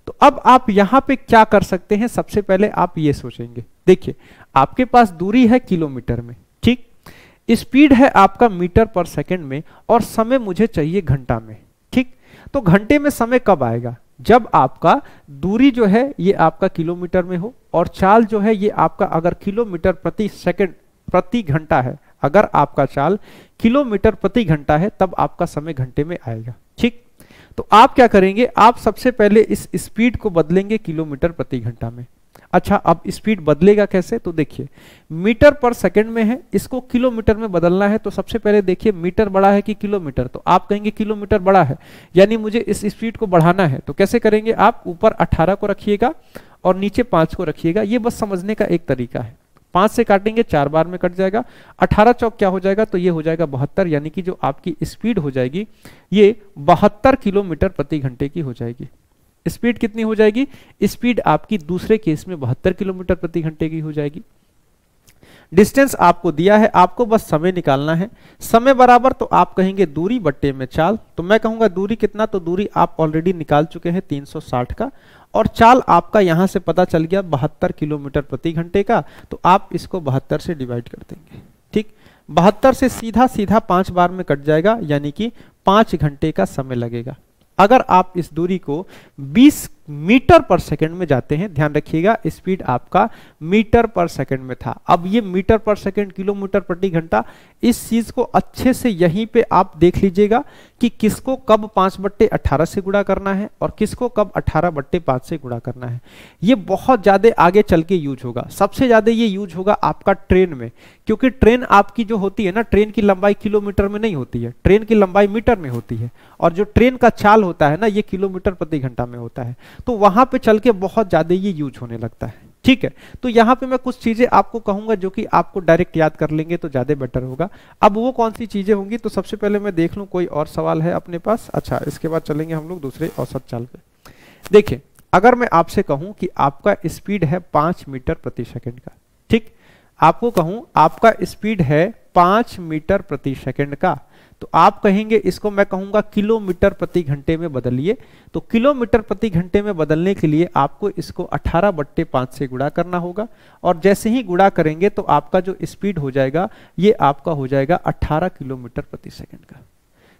तो अब आप यहां पे क्या कर सकते हैं सबसे पहले आप ये सोचेंगे देखिए आपके पास दूरी है किलोमीटर में ठीक स्पीड है आपका मीटर पर सेकंड में और समय मुझे चाहिए घंटा में ठीक तो घंटे में समय कब आएगा जब आपका दूरी जो है ये आपका किलोमीटर में हो और चाल जो है ये आपका अगर किलोमीटर प्रति सेकंड प्रति घंटा है अगर आपका चाल किलोमीटर प्रति घंटा है तब आपका समय घंटे में आएगा ठीक तो आप क्या करेंगे आप सबसे पहले इस स्पीड को बदलेंगे किलोमीटर प्रति घंटा में अच्छा अब स्पीड बदलेगा कैसे तो देखिए मीटर पर सेकंड में है इसको किलोमीटर में बदलना है तो सबसे पहले देखिए मीटर बड़ा है कि किलोमीटर तो आप कहेंगे किलोमीटर बड़ा है यानी मुझे इस स्पीड को बढ़ाना है तो कैसे करेंगे आप ऊपर अट्ठारह को रखिएगा और नीचे पांच को रखिएगा ये बस समझने का एक तरीका है पांच से काटेंगे चार बार में कट जाएगा अठारह चौक क्या हो जाएगा तो ये हो जाएगा बहत्तर यानी कि जो आपकी स्पीड हो जाएगी ये बहत्तर किलोमीटर प्रति घंटे की हो जाएगी स्पीड कितनी हो जाएगी स्पीड आपकी दूसरे केस में बहत्तर किलोमीटर प्रति घंटे की हो जाएगी डिस्टेंस आपको दिया है आपको बस समय निकालना है समय बराबर तो आप कहेंगे दूरी बट्टे में चाल तो मैं कहूंगा दूरी कितना तो दूरी आप ऑलरेडी निकाल चुके हैं 360 का और चाल आपका यहां से पता चल गया बहत्तर किलोमीटर प्रति घंटे का तो आप इसको बहत्तर से डिवाइड कर देंगे ठीक बहत्तर से सीधा सीधा पांच बार में कट जाएगा यानी कि पांच घंटे का समय लगेगा अगर आप इस दूरी को 20 मीटर पर सेकंड में जाते हैं ध्यान रखिएगा स्पीड आपका मीटर पर सेकंड में था अब ये मीटर पर सेकंड किलोमीटर प्रति घंटा इस चीज को अच्छे से यहीं पे आप देख लीजिएगा कि किसको कब पांच बट्टे अठारह से गुड़ा करना है और किसको कब अठारह बट्टे पांच से गुड़ा करना है ये बहुत ज्यादा आगे चल के यूज होगा सबसे ज्यादा ये यूज होगा आपका ट्रेन में क्योंकि ट्रेन आपकी जो होती है ना ट्रेन की लंबाई किलोमीटर में नहीं होती है ट्रेन की लंबाई मीटर में होती है और जो ट्रेन का चाल होता है ना ये किलोमीटर प्रति घंटा में होता है तो वहां पे चल के बहुत ज्यादा ये यूज होने लगता है ठीक है तो यहां पे मैं कुछ चीजें आपको कहूंगा जो कि आपको डायरेक्ट याद कर लेंगे तो ज्यादा बेटर होगा अब वो कौन सी चीजें होंगी तो सबसे पहले मैं देख लू कोई और सवाल है अपने पास अच्छा इसके बाद चलेंगे हम लोग दूसरे औसत चाल पे देखिए अगर मैं आपसे कहूं कि आपका स्पीड है पांच मीटर प्रति सेकेंड का ठीक आपको कहूं आपका स्पीड है पांच मीटर प्रति सेकेंड का तो आप कहेंगे इसको मैं कहूंगा किलोमीटर प्रति घंटे में बदलिए तो किलोमीटर प्रति घंटे में बदलने के लिए आपको इसको 18 बट्टे पांच से गुड़ा करना होगा और जैसे ही गुड़ा करेंगे तो आपका जो स्पीड हो जाएगा ये आपका हो जाएगा 18 किलोमीटर प्रति सेकंड का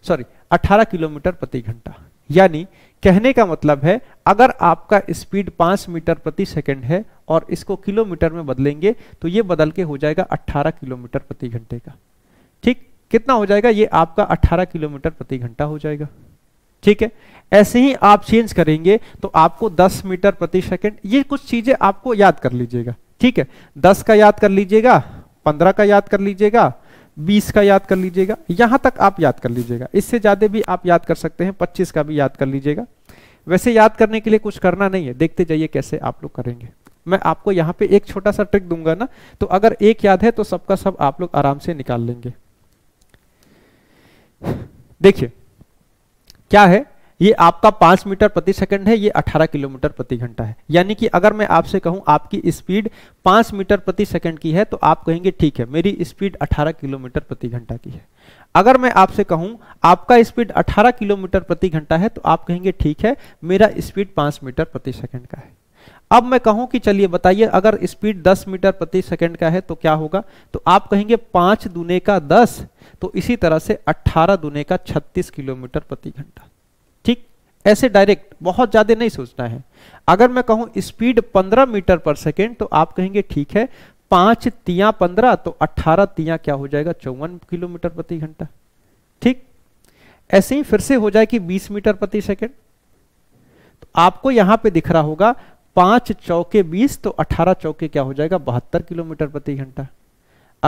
सॉरी 18 किलोमीटर प्रति घंटा यानी कहने का मतलब है अगर आपका स्पीड पांच मीटर प्रति सेकेंड है और इसको किलोमीटर में बदलेंगे तो ये बदल के हो जाएगा अट्ठारह किलोमीटर प्रति घंटे का ठीक कितना हो जाएगा ये आपका 18 किलोमीटर प्रति घंटा हो जाएगा ठीक है ऐसे ही आप चेंज करेंगे तो आपको 10 मीटर प्रति सेकंड ये कुछ चीजें आपको याद कर लीजिएगा ठीक है 10 का याद कर लीजिएगा 15 का याद कर लीजिएगा 20 का याद कर लीजिएगा यहां तक आप याद कर लीजिएगा इससे ज्यादा भी आप याद कर सकते हैं पच्चीस का भी याद कर लीजिएगा वैसे याद करने के लिए कुछ करना नहीं है देखते जाइए कैसे आप लोग करेंगे मैं आपको यहाँ पे एक छोटा सा ट्रिक दूंगा ना तो अगर एक याद है तो सबका सब आप लोग आराम से निकाल लेंगे देखिए क्या है ये आपका पांच मीटर प्रति सेकंड है ये अठारह किलोमीटर प्रति घंटा है यानी कि अगर मैं आपसे कहूं आपकी स्पीड पांच मीटर प्रति सेकंड की है तो आप कहेंगे ठीक है मेरी स्पीड अठारह किलोमीटर प्रति घंटा की है अगर मैं आपसे कहूं आपका स्पीड अठारह किलोमीटर प्रति घंटा है तो आप कहेंगे ठीक है मेरा स्पीड पांच मीटर प्रति सेकंड का है अब मैं कहूं कि चलिए बताइए अगर स्पीड 10 मीटर प्रति सेकंड का है तो क्या होगा तो आप कहेंगे पांच दुने का 10 तो इसी तरह से 18 दुने का 36 किलोमीटर प्रति घंटा ठीक ऐसे डायरेक्ट बहुत ज्यादा नहीं सोचना है अगर मैं कहूं स्पीड 15 मीटर पर सेकेंड तो आप कहेंगे ठीक है पांच तिया पंद्रह तो अट्ठारह तिया क्या हो जाएगा चौवन किलोमीटर प्रति घंटा ठीक ऐसे ही फिर से हो जाए कि बीस मीटर प्रति सेकेंड तो आपको यहां पे दिख रहा होगा पांच चौके बीस तो अठारह चौके क्या हो जाएगा बहत्तर किलोमीटर प्रति घंटा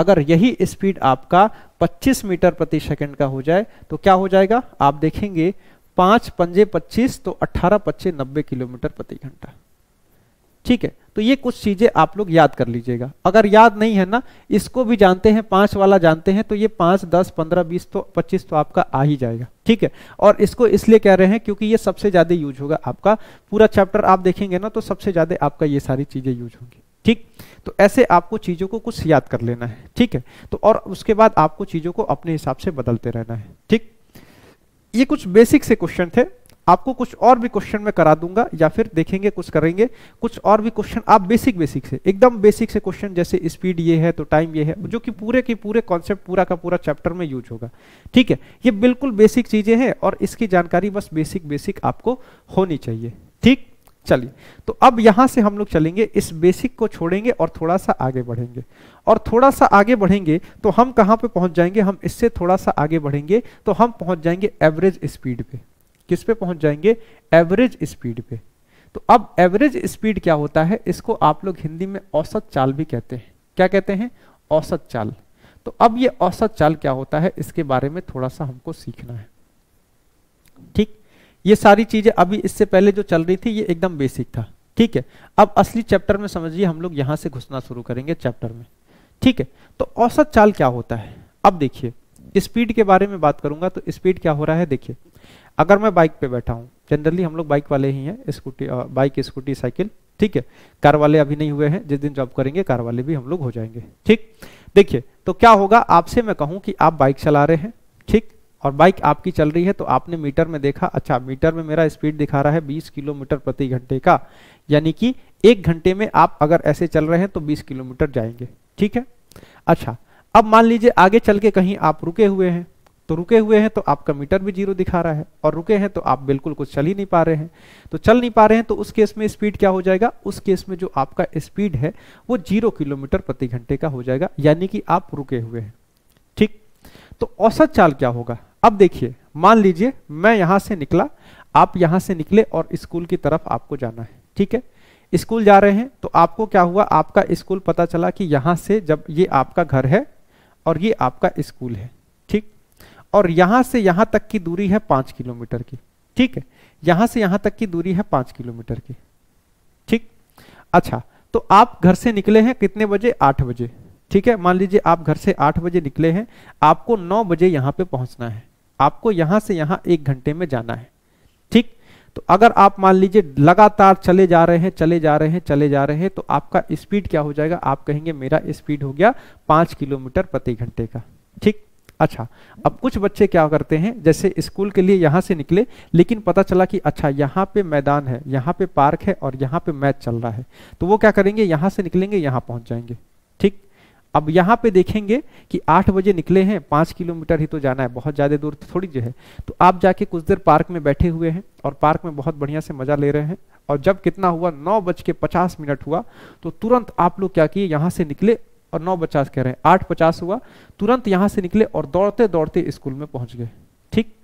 अगर यही स्पीड आपका 25 मीटर प्रति सेकंड का हो जाए तो क्या हो जाएगा आप देखेंगे पांच पंजे 25 तो 18 पच्चे 90 किलोमीटर प्रति घंटा ठीक है तो ये कुछ चीजें आप लोग याद कर लीजिएगा अगर याद नहीं है ना इसको भी जानते हैं पांच वाला जानते हैं तो ये पांच दस पंद्रह बीस तो पच्चीस तो आपका आ ही जाएगा ठीक है और इसको इसलिए कह रहे हैं क्योंकि ये सबसे ज्यादा यूज होगा आपका पूरा चैप्टर आप देखेंगे ना तो सबसे ज्यादा आपका ये सारी चीजें यूज होंगी ठीक तो ऐसे आपको चीजों को कुछ याद कर लेना है ठीक है तो और उसके बाद आपको चीजों को अपने हिसाब से बदलते रहना है ठीक ये कुछ बेसिक से क्वेश्चन थे आपको कुछ और भी क्वेश्चन में करा दूंगा या फिर देखेंगे कुछ करेंगे कुछ और भी क्वेश्चन आप बेसिक बेसिक से एकदम बेसिक से क्वेश्चन जैसे स्पीड ये है तो टाइम ये है जो कि पूरे के पूरे कॉन्सेप्ट पूरा का पूरा चैप्टर में यूज होगा ठीक है ये बिल्कुल बेसिक चीजें हैं और इसकी जानकारी बस बेसिक बेसिक आपको होनी चाहिए ठीक चलिए तो अब यहां से हम लोग चलेंगे इस बेसिक को छोड़ेंगे और थोड़ा सा आगे बढ़ेंगे और थोड़ा सा आगे बढ़ेंगे तो हम कहां पे पहुंच जाएंगे हम इससे थोड़ा सा आगे बढ़ेंगे तो हम पहुंच जाएंगे एवरेज स्पीड पे किस पे पहुंच जाएंगे एवरेज स्पीड पे तो अब एवरेज स्पीड क्या होता है इसको आप लोग हिंदी में औसत चाल भी कहते हैं क्या कहते हैं औसत चाल तो अब ये औसत चाल क्या होता है इसके बारे में थोड़ा सा हमको सीखना है ठीक ये सारी चीजें अभी इससे पहले जो चल रही थी ये एकदम बेसिक था ठीक है अब असली चैप्टर में समझिए हम लोग यहां से घुसना शुरू करेंगे चैप्टर में ठीक है तो औसत चाल क्या होता है अब देखिए स्पीड के बारे में बात करूंगा तो स्पीड क्या हो रहा है देखिए अगर मैं बाइक पे बैठा हूँ जनरली हम लोग बाइक वाले ही हैं स्कूटी बाइक स्कूटी साइकिल ठीक है कार वाले अभी नहीं हुए हैं जिस दिन जॉब करेंगे कार वाले भी हम लोग हो जाएंगे ठीक देखिए तो क्या होगा आपसे मैं कहूँ कि आप बाइक चला रहे हैं ठीक और बाइक आपकी चल रही है तो आपने मीटर में देखा अच्छा मीटर में मेरा स्पीड दिखा रहा है 20 किलोमीटर प्रति घंटे का यानी कि एक घंटे में आप अगर ऐसे चल रहे हैं तो 20 किलोमीटर जाएंगे ठीक है अच्छा अब मान लीजिए आगे चल के कहीं आप रुके हुए हैं तो रुके हुए हैं तो आपका मीटर भी जीरो दिखा रहा है और रुके हैं तो आप बिल्कुल कुछ चल ही नहीं पा रहे हैं तो चल नहीं पा रहे हैं तो उस केस में स्पीड क्या हो जाएगा उस केस में जो आपका स्पीड है वो जीरो किलोमीटर प्रति घंटे का हो जाएगा यानी कि आप रुके हुए हैं ठीक तो औसत चाल क्या होगा अब देखिए मान लीजिए मैं यहां से निकला आप यहां से निकले और स्कूल की तरफ आपको जाना है ठीक है स्कूल जा रहे हैं तो आपको क्या हुआ आपका स्कूल पता चला कि यहां से जब ये आपका घर है और ये आपका स्कूल है और यहां से यहां तक की दूरी है पांच किलोमीटर की ठीक है यहां से यहां तक की दूरी है पांच किलोमीटर की ठीक अच्छा तो आप घर से निकले हैं कितने बजे आठ बजे ठीक है मान लीजिए आप घर से आठ बजे निकले हैं आपको नौ बजे यहां पे पहुंचना है आपको यहां से यहां एक घंटे में जाना है ठीक तो अगर आप मान लीजिए लगातार चले जा रहे हैं चले जा रहे हैं चले जा रहे हैं तो आपका स्पीड क्या हो जाएगा आप कहेंगे मेरा स्पीड हो गया पांच किलोमीटर प्रति घंटे का ठीक अच्छा अब कुछ बच्चे क्या करते हैं जैसे स्कूल के लिए यहाँ से निकले लेकिन पता चला कि अच्छा यहाँ पे मैदान है यहाँ पे पार्क है और यहाँ पे मैच चल रहा है तो वो क्या करेंगे यहाँ से निकलेंगे यहाँ पहुँच जाएंगे ठीक अब यहाँ पे देखेंगे कि आठ बजे निकले हैं पाँच किलोमीटर ही तो जाना है बहुत ज़्यादा दूर थोड़ी जो है तो आप जाके कुछ देर पार्क में बैठे हुए हैं और पार्क में बहुत बढ़िया से मज़ा ले रहे हैं और जब कितना हुआ नौ बज के पचास मिनट हुआ तो तुरंत आप लोग क्या किए यहाँ से निकले और नौ पचास कह रहे हैं आठ पचास हुआ तुरंत यहां से निकले और दौड़ते दौड़ते स्कूल में पहुंच गए ठीक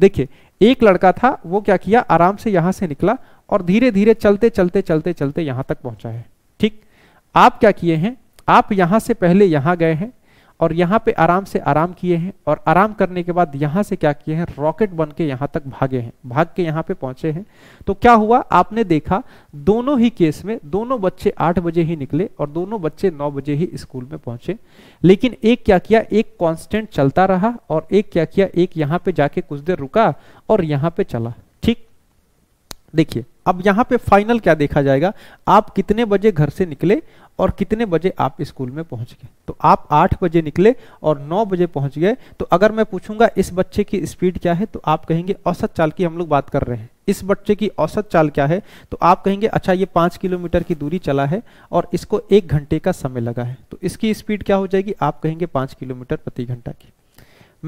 देखिए एक लड़का था वो क्या किया आराम से यहां से निकला और धीरे धीरे चलते चलते चलते चलते यहां तक पहुंचा है ठीक आप क्या किए हैं आप यहां से पहले यहां गए हैं और यहाँ पे आराम से आराम किए हैं और आराम करने के बाद यहाँ से क्या किए हैं रॉकेट बन के यहाँ तक भागे हैं भाग के यहाँ पे पहुंचे हैं तो क्या हुआ आपने देखा दोनों ही केस में दोनों बच्चे आठ बजे ही निकले और दोनों बच्चे नौ बजे ही स्कूल में पहुंचे लेकिन एक क्या किया एक कॉन्स्टेंट चलता रहा और एक क्या किया एक यहाँ पे जाके कुछ देर रुका और यहाँ पे चला ठीक देखिए अब यहाँ पे फाइनल क्या देखा जाएगा आप कितने बजे घर से निकले और कितने बजे आप स्कूल में पहुंच गए तो आप आठ बजे निकले और नौ बजे पहुंच गए तो अगर मैं पूछूंगा इस बच्चे की स्पीड क्या है तो आप कहेंगे औसत चाल की हम लोग बात कर रहे हैं इस बच्चे की औसत चाल क्या है तो आप कहेंगे अच्छा ये पांच किलोमीटर की दूरी चला है और इसको एक घंटे का समय लगा है तो इसकी स्पीड क्या हो जाएगी आप कहेंगे पांच किलोमीटर प्रति घंटा की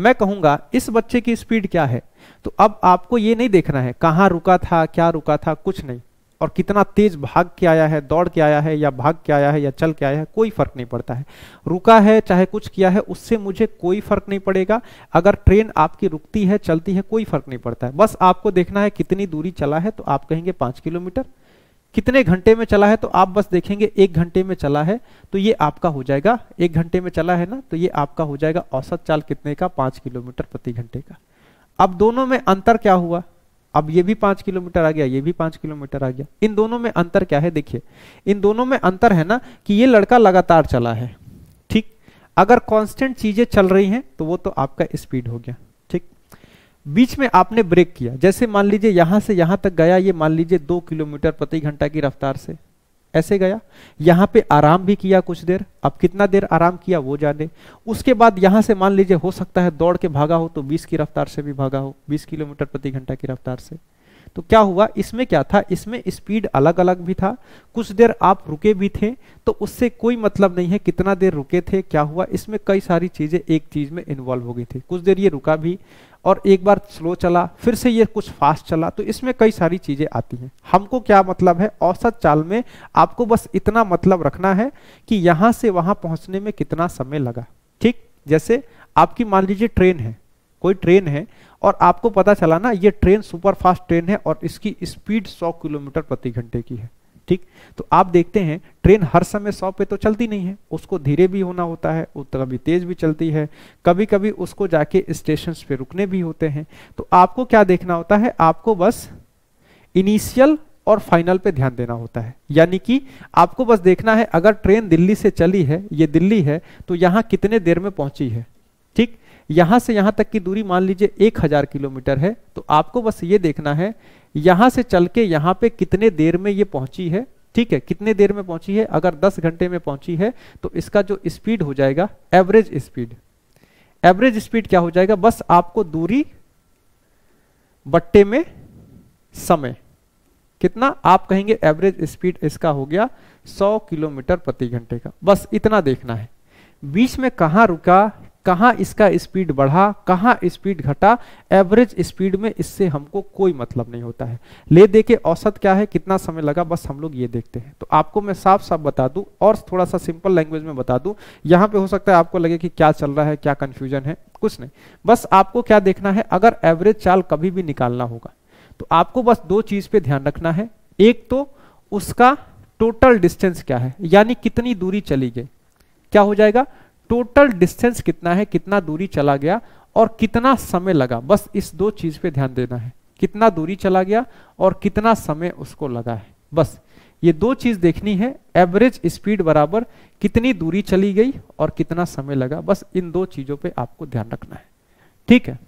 मैं कहूंगा इस बच्चे की स्पीड क्या है तो अब आपको ये नहीं देखना है कहां रुका था क्या रुका था कुछ नहीं और कितना तेज भाग के आया है दौड़ के आया है या भाग के आया है या चल के आया है कोई फर्क नहीं पड़ता है रुका है चाहे कुछ किया है उससे मुझे कोई फर्क नहीं पड़ेगा अगर ट्रेन आपकी रुकती है चलती है कोई फर्क नहीं पड़ता है बस आपको देखना है कितनी दूरी चला है तो आप कहेंगे पांच किलोमीटर कितने घंटे में चला है तो आप बस देखेंगे एक घंटे में चला है तो ये आपका हो जाएगा एक घंटे में चला है ना तो ये आपका हो जाएगा औसत चाल कितने का पांच किलोमीटर प्रति घंटे का अब दोनों में अंतर क्या हुआ अब ये भी पांच किलोमीटर आ गया ये भी पांच किलोमीटर आ गया इन दोनों में अंतर क्या है देखिए इन दोनों में अंतर है ना कि ये लड़का लगातार चला है ठीक अगर कांस्टेंट चीजें चल रही हैं तो वो तो आपका स्पीड हो गया ठीक बीच में आपने ब्रेक किया जैसे मान लीजिए यहां से यहां तक गया ये मान लीजिए दो किलोमीटर प्रति घंटा की रफ्तार से ऐसे गया यहाँ पे आराम भी किया कुछ देर अब कितना देर आराम किया वो जाने उसके बाद यहाँ से मान लीजिए हो सकता है दौड़ के भागा हो तो 20 की रफ्तार से भी भागा हो 20 किलोमीटर प्रति घंटा की रफ्तार से तो क्या हुआ इसमें क्या था इसमें स्पीड अलग अलग भी था कुछ देर आप रुके भी थे तो उससे कोई मतलब नहीं है कितना देर रुके थे क्या हुआ इसमें कई सारी चीज़ें एक चीज़ में इन्वॉल्व हो गई थी कुछ देर ये रुका भी और एक बार स्लो चला फिर से ये कुछ फास्ट चला तो इसमें कई सारी चीज़ें आती हैं हमको क्या मतलब है औसत चाल में आपको बस इतना मतलब रखना है कि यहां से वहां पहुंचने में कितना समय लगा ठीक जैसे आपकी मान लीजिए ट्रेन है कोई ट्रेन है और आपको पता चला ना ये ट्रेन सुपर फास्ट ट्रेन है और इसकी स्पीड 100 किलोमीटर प्रति घंटे की है ठीक तो आप देखते हैं ट्रेन हर समय सौ पे तो चलती नहीं है उसको धीरे भी होना होता है कभी तेज भी चलती है कभी कभी उसको जाके स्टेशन पे रुकने भी होते हैं तो आपको क्या देखना होता है आपको बस इनिशियल और फाइनल पे ध्यान देना होता है यानी कि आपको बस देखना है अगर ट्रेन दिल्ली से चली है ये दिल्ली है तो यहां कितने देर में पहुंची है ठीक यहां से यहां तक की दूरी मान लीजिए एक हजार किलोमीटर है तो आपको बस ये देखना है यहां से चल के यहां पे कितने देर में ये पहुंची है ठीक है कितने देर में पहुंची है अगर 10 घंटे में पहुंची है तो इसका जो स्पीड हो जाएगा एवरेज स्पीड एवरेज स्पीड क्या हो जाएगा बस आपको दूरी बट्टे में समय कितना आप कहेंगे एवरेज स्पीड इसका हो गया 100 किलोमीटर प्रति घंटे का बस इतना देखना है बीच में कहां रुका कहाँ इसका स्पीड बढ़ा कहाँ स्पीड घटा एवरेज स्पीड में इससे हमको कोई मतलब नहीं होता है ले दे के औसत क्या है कितना समय लगा बस हम लोग ये देखते हैं तो आपको मैं साफ साफ बता दूं और थोड़ा सा सिंपल लैंग्वेज में बता दूं यहाँ पे हो सकता है आपको लगे कि क्या चल रहा है क्या कंफ्यूजन है कुछ नहीं बस आपको क्या देखना है अगर एवरेज चाल कभी भी निकालना होगा तो आपको बस दो चीज पे ध्यान रखना है एक तो उसका टोटल डिस्टेंस क्या है यानी कितनी दूरी चली गई क्या हो जाएगा टोटल डिस्टेंस कितना है कितना दूरी चला गया और कितना समय लगा बस इस दो चीज पे ध्यान देना है कितना दूरी चला गया और कितना समय उसको लगा है बस ये दो चीज देखनी है एवरेज स्पीड बराबर कितनी दूरी चली गई और कितना समय लगा बस इन दो चीजों पे आपको ध्यान रखना है ठीक है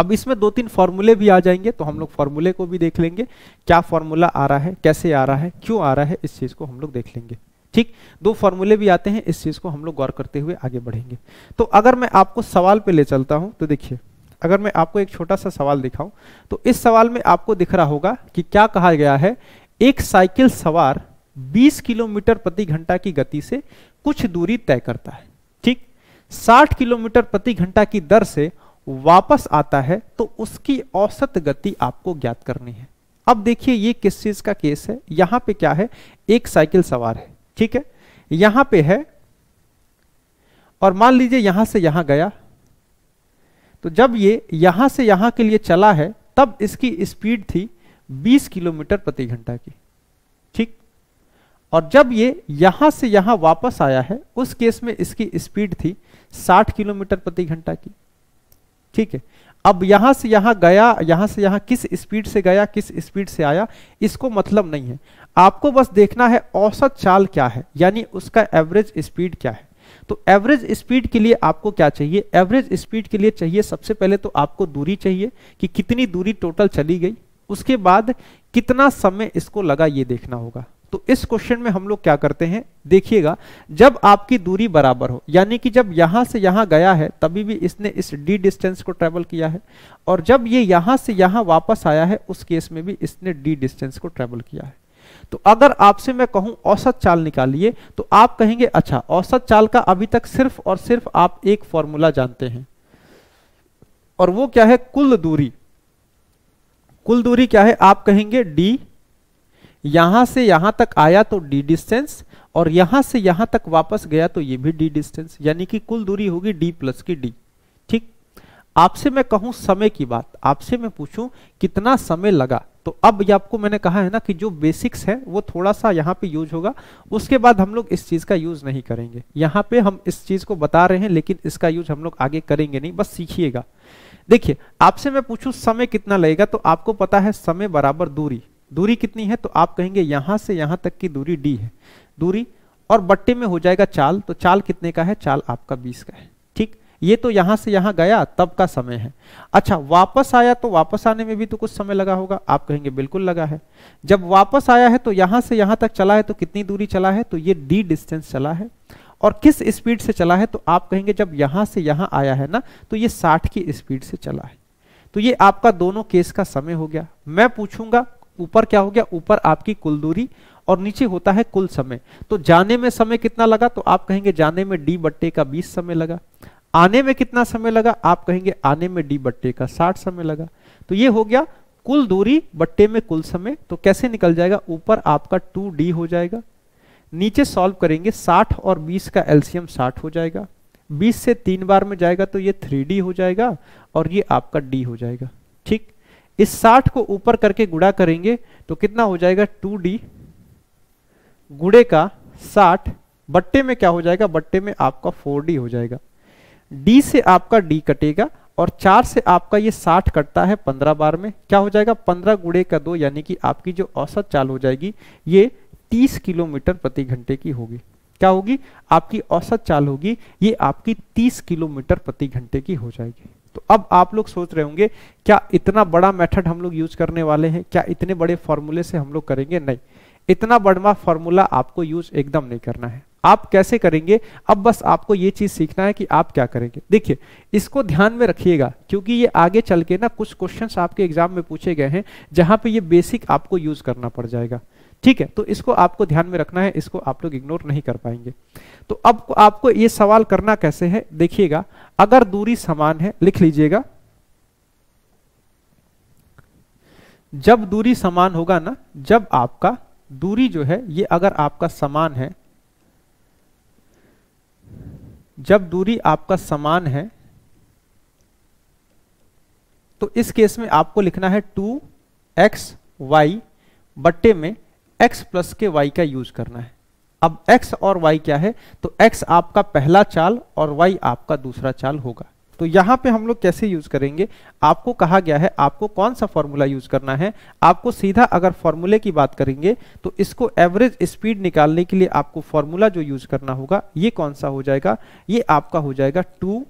अब इसमें दो तीन फॉर्मूले भी आ जाएंगे तो हम लोग फॉर्मूले को भी देख लेंगे क्या फॉर्मूला आ रहा है कैसे आ रहा है क्यों आ रहा है इस चीज को हम लोग देख लेंगे ठीक दो फॉर्मूले भी आते हैं इस चीज को हम लोग गौर करते हुए आगे बढ़ेंगे तो अगर मैं आपको सवाल पे ले चलता हूं तो देखिए अगर मैं आपको एक छोटा सा सवाल दिखाऊं तो इस सवाल में आपको दिख रहा होगा कि क्या कहा गया है एक साइकिल सवार 20 किलोमीटर प्रति घंटा की गति से कुछ दूरी तय करता है ठीक 60 किलोमीटर प्रति घंटा की दर से वापस आता है तो उसकी औसत गति आपको ज्ञात करनी है अब देखिए ये किस चीज का केस है यहां पे क्या है एक साइकिल सवार है ठीक है यहां पे है और मान लीजिए यहां से यहां गया तो जब ये यहां से यहां के लिए चला है तब इसकी स्पीड थी 20 किलोमीटर प्रति घंटा की ठीक और जब ये यहां से यहां वापस आया है उस केस में इसकी स्पीड थी 60 किलोमीटर प्रति घंटा की ठीक है अब यहां से यहां गया यहां से यहां किस स्पीड से गया किस स्पीड से आया इसको मतलब नहीं है आपको बस देखना है औसत चाल क्या है यानी उसका एवरेज स्पीड क्या है तो एवरेज स्पीड के लिए आपको क्या चाहिए एवरेज स्पीड के लिए चाहिए सबसे पहले तो आपको दूरी चाहिए कि कितनी दूरी टोटल चली गई उसके बाद कितना समय इसको लगा ये देखना होगा तो इस क्वेश्चन में हम लोग क्या करते हैं देखिएगा जब आपकी दूरी बराबर हो यानी कि जब यहां से यहां गया है तभी भी इसने इस डी डिस्टेंस को ट्रेवल किया है और जब ये यहां से यहां वापस आया है उस केस में भी इसने डी डिस्टेंस को ट्रेवल किया है तो अगर आपसे मैं कहूं औसत चाल निकालिए तो आप कहेंगे अच्छा औसत चाल का अभी तक सिर्फ और सिर्फ आप एक फॉर्मूला जानते हैं और वो क्या है कुल दूरी कुल दूरी क्या है आप कहेंगे डी यहां से यहां तक आया तो डी डिस्टेंस और यहां से यहां तक वापस गया तो ये भी डी डिस्टेंस यानी कि कुल दूरी होगी डी प्लस की डी ठीक आपसे मैं कहूं समय की बात आपसे मैं पूछूं कितना समय लगा तो अब ये आपको मैंने कहा है ना कि जो बेसिक्स है वो थोड़ा सा यहाँ पे यूज होगा उसके बाद हम लोग इस चीज का यूज नहीं करेंगे यहाँ पे हम इस चीज को बता रहे हैं लेकिन इसका यूज हम लोग आगे करेंगे नहीं बस सीखिएगा देखिए आपसे मैं पूछूं समय कितना लगेगा तो आपको पता है समय बराबर दूरी दूरी कितनी है तो आप कहेंगे यहां से यहां तक की दूरी डी है दूरी और बट्टे में हो जाएगा चाल तो चाल कितने का है चाल आपका बीस का है ठीक ये तो यहां से यहां गया तब का समय है अच्छा वापस आया तो वापस आने में भी तो कुछ समय लगा होगा आप कहेंगे बिल्कुल लगा है जब वापस आया है तो यहां से यहां तक चला है तो कितनी दूरी चला है तो ये डी डिस्टेंस चला है और किस स्पीड से चला है तो आप कहेंगे जब यहां से यहां आया है ना तो ये साठ की स्पीड से चला है तो ये आपका दोनों केस का समय हो गया मैं पूछूंगा ऊपर क्या हो गया ऊपर आपकी कुल दूरी और नीचे होता है कुल समय तो जाने में समय कितना लगा तो आप कहेंगे जाने में डी बट्टे का बीस समय लगा आने में कितना समय लगा आप कहेंगे आने में डी बट्टे का साठ समय लगा तो ये हो गया कुल दूरी बट्टे में कुल समय तो कैसे निकल जाएगा ऊपर आपका टू डी हो जाएगा नीचे सॉल्व करेंगे साठ और बीस का एल्सियम साठ हो जाएगा बीस से तीन बार में जाएगा तो ये थ्री हो जाएगा और ये आपका डी हो जाएगा ठीक इस साठ को ऊपर करके गुड़ा करेंगे तो कितना हो जाएगा टू डी गुड़े का साठ बट्टे में क्या हो जाएगा बट्टे में आपका फोर डी हो जाएगा डी से आपका डी कटेगा और चार से आपका ये साठ कटता है पंद्रह बार में क्या हो जाएगा पंद्रह गुड़े का दो यानी कि आपकी जो औसत चाल हो जाएगी ये तीस किलोमीटर प्रति घंटे की होगी क्या होगी आपकी औसत चाल होगी ये आपकी तीस किलोमीटर प्रति घंटे की हो जाएगी तो अब आप लोग सोच रहे होंगे क्या इतना बड़ा मेथड हम लोग यूज करने वाले हैं क्या इतने बड़े फॉर्मूले से हम लोग करेंगे नहीं इतना बड़वा फॉर्मूला आपको यूज एकदम नहीं करना है आप कैसे करेंगे अब बस आपको ये चीज सीखना है कि आप क्या करेंगे देखिए इसको ध्यान में रखिएगा क्योंकि ये आगे चल के ना कुछ क्वेश्चंस आपके एग्जाम में पूछे गए हैं जहां पे ये बेसिक आपको यूज करना पड़ जाएगा ठीक है तो इसको आपको ध्यान में रखना है इसको आप लोग इग्नोर नहीं कर पाएंगे तो अब आपको ये सवाल करना कैसे है देखिएगा अगर दूरी समान है लिख लीजिएगा जब दूरी समान होगा ना जब आपका दूरी जो है ये अगर आपका समान है जब दूरी आपका समान है तो इस केस में आपको लिखना है टू एक्स वाई बट्टे में एक्स प्लस के वाई का यूज करना है अब x और y क्या है तो एक्स आपका पहला चाल और वाई आपका दूसरा चाल होगा तो यहां पे हम लोग कैसे यूज करेंगे आपको कहा गया है आपको कौन सा फॉर्मूला यूज करना है आपको सीधा अगर फॉर्मूले की बात करेंगे तो इसको एवरेज स्पीड निकालने के लिए आपको फॉर्मूला जो यूज करना होगा ये कौन सा हो जाएगा ये आपका हो जाएगा टू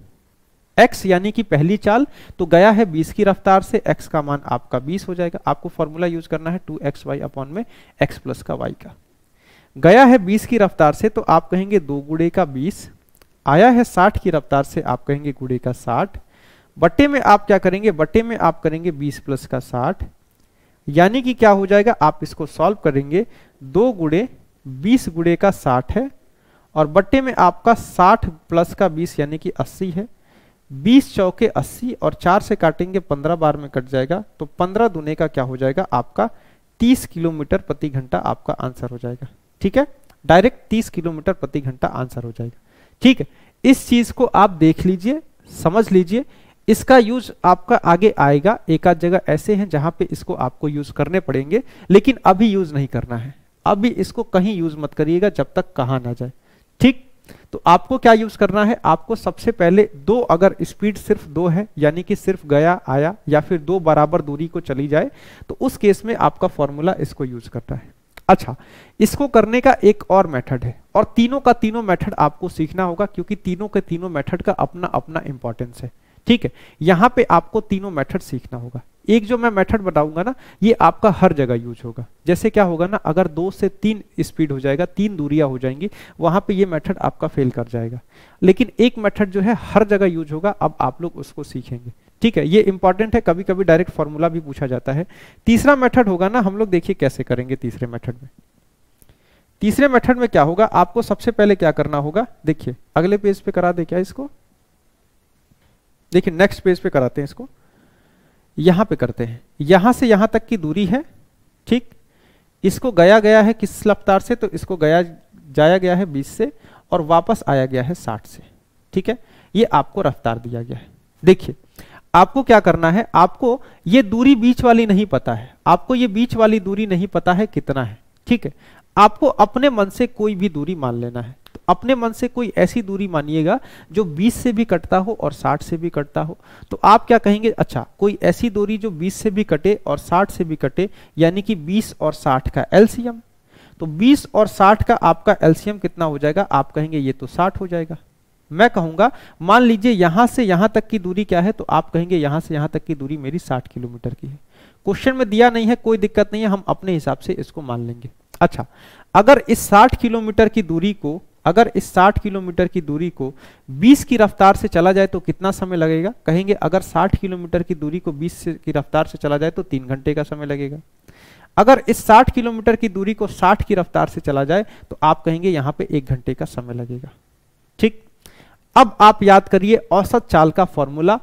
एक्स यानी कि पहली चाल तो गया है 20 की रफ्तार से एक्स का मान आपका 20 हो जाएगा आपको फॉर्मूला यूज करना है टू एक्स वाई अपॉन में एक्स प्लस का वाई का गया है 20 की रफ्तार से तो आप कहेंगे दो गुड़े का 20 आया है 60 की रफ्तार से आप कहेंगे गुड़े का 60 बट्टे में आप क्या करेंगे बट्टे में आप करेंगे 20 प्लस का 60 यानी कि क्या हो जाएगा आप इसको सॉल्व करेंगे दो गुड़े बीस गुड़े का साठ है और बट्टे में आपका साठ प्लस का बीस यानी कि अस्सी है बीस चौके अस्सी और चार से काटेंगे पंद्रह बार में कट जाएगा तो पंद्रह दुने का क्या हो जाएगा आपका तीस किलोमीटर प्रति घंटा आपका आंसर हो जाएगा ठीक है डायरेक्ट तीस किलोमीटर प्रति घंटा आंसर हो जाएगा ठीक है इस चीज को आप देख लीजिए समझ लीजिए इसका यूज आपका आगे आएगा एक आध जगह ऐसे हैं जहां पे इसको आपको यूज करने पड़ेंगे लेकिन अभी यूज नहीं करना है अभी इसको कहीं यूज मत करिएगा जब तक कहा ना जाए ठीक तो आपको क्या यूज करना है आपको सबसे पहले दो अगर स्पीड सिर्फ दो है यानी कि सिर्फ गया आया या फिर दो बराबर दूरी को चली जाए तो उस केस में आपका फॉर्मूला इसको यूज करता है अच्छा इसको करने का एक और मेथड है और तीनों का तीनों मेथड आपको सीखना होगा क्योंकि तीनों के तीनों मेथड का अपना अपना इंपॉर्टेंस है ठीक है यहाँ पे आपको तीनों मेथड सीखना होगा एक जो मैं मेथड बताऊंगा ना ये आपका हर जगह यूज होगा जैसे क्या होगा ना अगर दो से तीन स्पीड हो जाएगा तीन दूरियां हो जाएंगी वहां पे ये मेथड आपका फेल कर जाएगा लेकिन एक मेथड जो है हर जगह यूज होगा अब आप लोग उसको सीखेंगे ठीक है ये इंपॉर्टेंट है कभी कभी डायरेक्ट फॉर्मूला भी पूछा जाता है तीसरा मैथड होगा ना हम लोग देखिए कैसे करेंगे तीसरे मैथड में तीसरे मेथड में क्या होगा आपको सबसे पहले क्या करना होगा देखिए अगले पेज पे करा दे क्या इसको देखिए नेक्स्ट पेज पे कराते हैं इसको यहां पे करते हैं यहां से यहां तक की दूरी है ठीक इसको गया गया है किस रफ्तार से तो इसको गया जाया गया है 20 से और वापस आया गया है 60 से ठीक है ये आपको रफ्तार दिया गया है देखिए आपको क्या करना है आपको ये दूरी बीच वाली नहीं पता है आपको ये बीच वाली दूरी नहीं पता है कितना है ठीक है आपको अपने मन से कोई भी दूरी मान लेना है तो अपने मन से कोई ऐसी दूरी मानिएगा जो 20 से भी कटता हो और 60 से भी कटता हो तो आप क्या कहेंगे अच्छा कोई ऐसी दूरी जो 20 से भी कटे और 60 से भी कटे यानी कि 20 और 60 का एल्सियम तो 20 और 60 का आपका एल्सियम कितना हो जाएगा आप कहेंगे ये तो 60 हो जाएगा मैं कहूंगा मान लीजिए यहां से यहां तक की दूरी क्या है तो आप कहेंगे यहां से यहां तक की दूरी मेरी साठ किलोमीटर की है क्वेश्चन में दिया नहीं है कोई दिक्कत नहीं है हम अपने हिसाब से इसको मान लेंगे अच्छा अगर इस 60 किलोमीटर की दूरी को अगर इस 60 किलोमीटर की दूरी को 20 की रफ्तार से चला जाए तो कितना समय लगेगा कहेंगे अगर 60 किलोमीटर की दूरी को 20 की रफ्तार से चला जाए तो तीन घंटे का समय लगेगा अगर इस 60 किलोमीटर की दूरी को 60 की रफ्तार से चला जाए तो आप कहेंगे यहां पे एक घंटे का समय लगेगा ठीक अब आप याद करिए औसत चाल का फॉर्मूला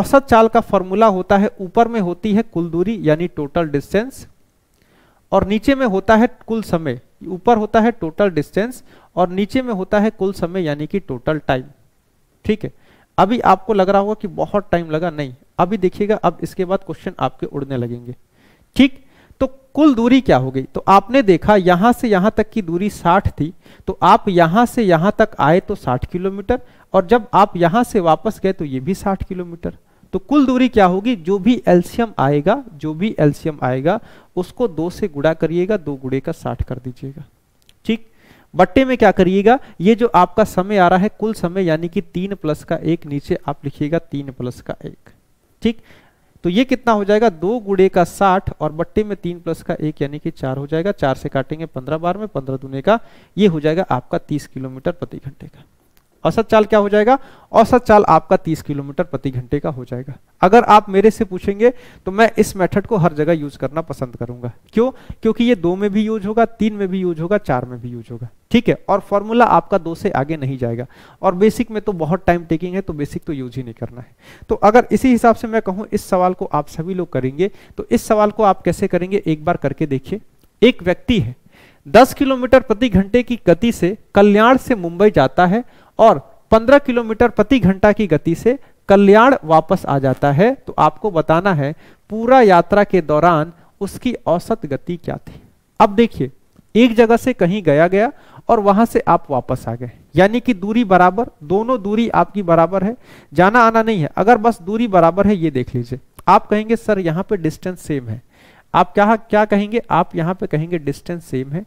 औसत चाल का फॉर्मूला होता है ऊपर में होती है कुल दूरी यानी टोटल डिस्टेंस और नीचे में होता है कुल समय ऊपर होता है टोटल डिस्टेंस और नीचे में होता है कुल समय यानी कि टोटल टाइम ठीक है अभी आपको लग रहा होगा कि बहुत टाइम लगा नहीं अभी देखिएगा अब इसके बाद क्वेश्चन आपके उड़ने लगेंगे ठीक तो कुल दूरी क्या हो गई तो आपने देखा यहां से यहां तक की दूरी 60 थी तो आप यहां से यहां तक आए तो 60 किलोमीटर और जब आप यहां से वापस गए तो ये भी 60 किलोमीटर तो कुल दूरी क्या होगी जो भी एल्सियम आएगा जो भी एल्सियम आएगा उसको दो से गुड़ा करिएगा दो गुड़े का साठ कर दीजिएगा ठीक बट्टे में क्या करिएगा ये जो आपका समय आ रहा है कुल समय यानी कि तीन प्लस का एक नीचे आप लिखिएगा तीन प्लस का एक ठीक तो ये कितना हो जाएगा दो गुड़े का साठ और बट्टे में तीन प्लस का एक यानी कि चार हो जाएगा चार से काटेंगे पंद्रह बार में पंद्रह दुने का ये हो जाएगा आपका तीस किलोमीटर प्रति घंटे का औसत चाल क्या हो जाएगा औसत चाल आपका 30 किलोमीटर प्रति घंटे का हो जाएगा अगर आप मेरे से पूछेंगे तो मैं इस मेथड को हर जगह यूज करना पसंद करूंगा क्यों क्योंकि ये दो में भी यूज होगा तीन में भी यूज होगा चार में भी यूज होगा ठीक है और फॉर्मूला आपका दो से आगे नहीं जाएगा और बेसिक में तो बहुत टाइम टेकिंग है तो बेसिक तो यूज ही नहीं करना है तो अगर इसी हिसाब से मैं कहूँ इस सवाल को आप सभी लोग करेंगे तो इस सवाल को आप कैसे करेंगे एक बार करके देखिए एक व्यक्ति है दस किलोमीटर प्रति घंटे की गति से कल्याण से मुंबई जाता है और 15 किलोमीटर प्रति घंटा की गति से कल्याण वापस आ जाता है तो आपको बताना है पूरा यात्रा के दौरान उसकी औसत गति क्या थी अब देखिए एक जगह से कहीं गया गया और वहां से आप वापस आ गए यानी कि दूरी बराबर दोनों दूरी आपकी बराबर है जाना आना नहीं है अगर बस दूरी बराबर है ये देख लीजिए आप कहेंगे सर यहाँ पे डिस्टेंस सेम है आप क्या क्या कहेंगे आप यहाँ पे कहेंगे डिस्टेंस सेम है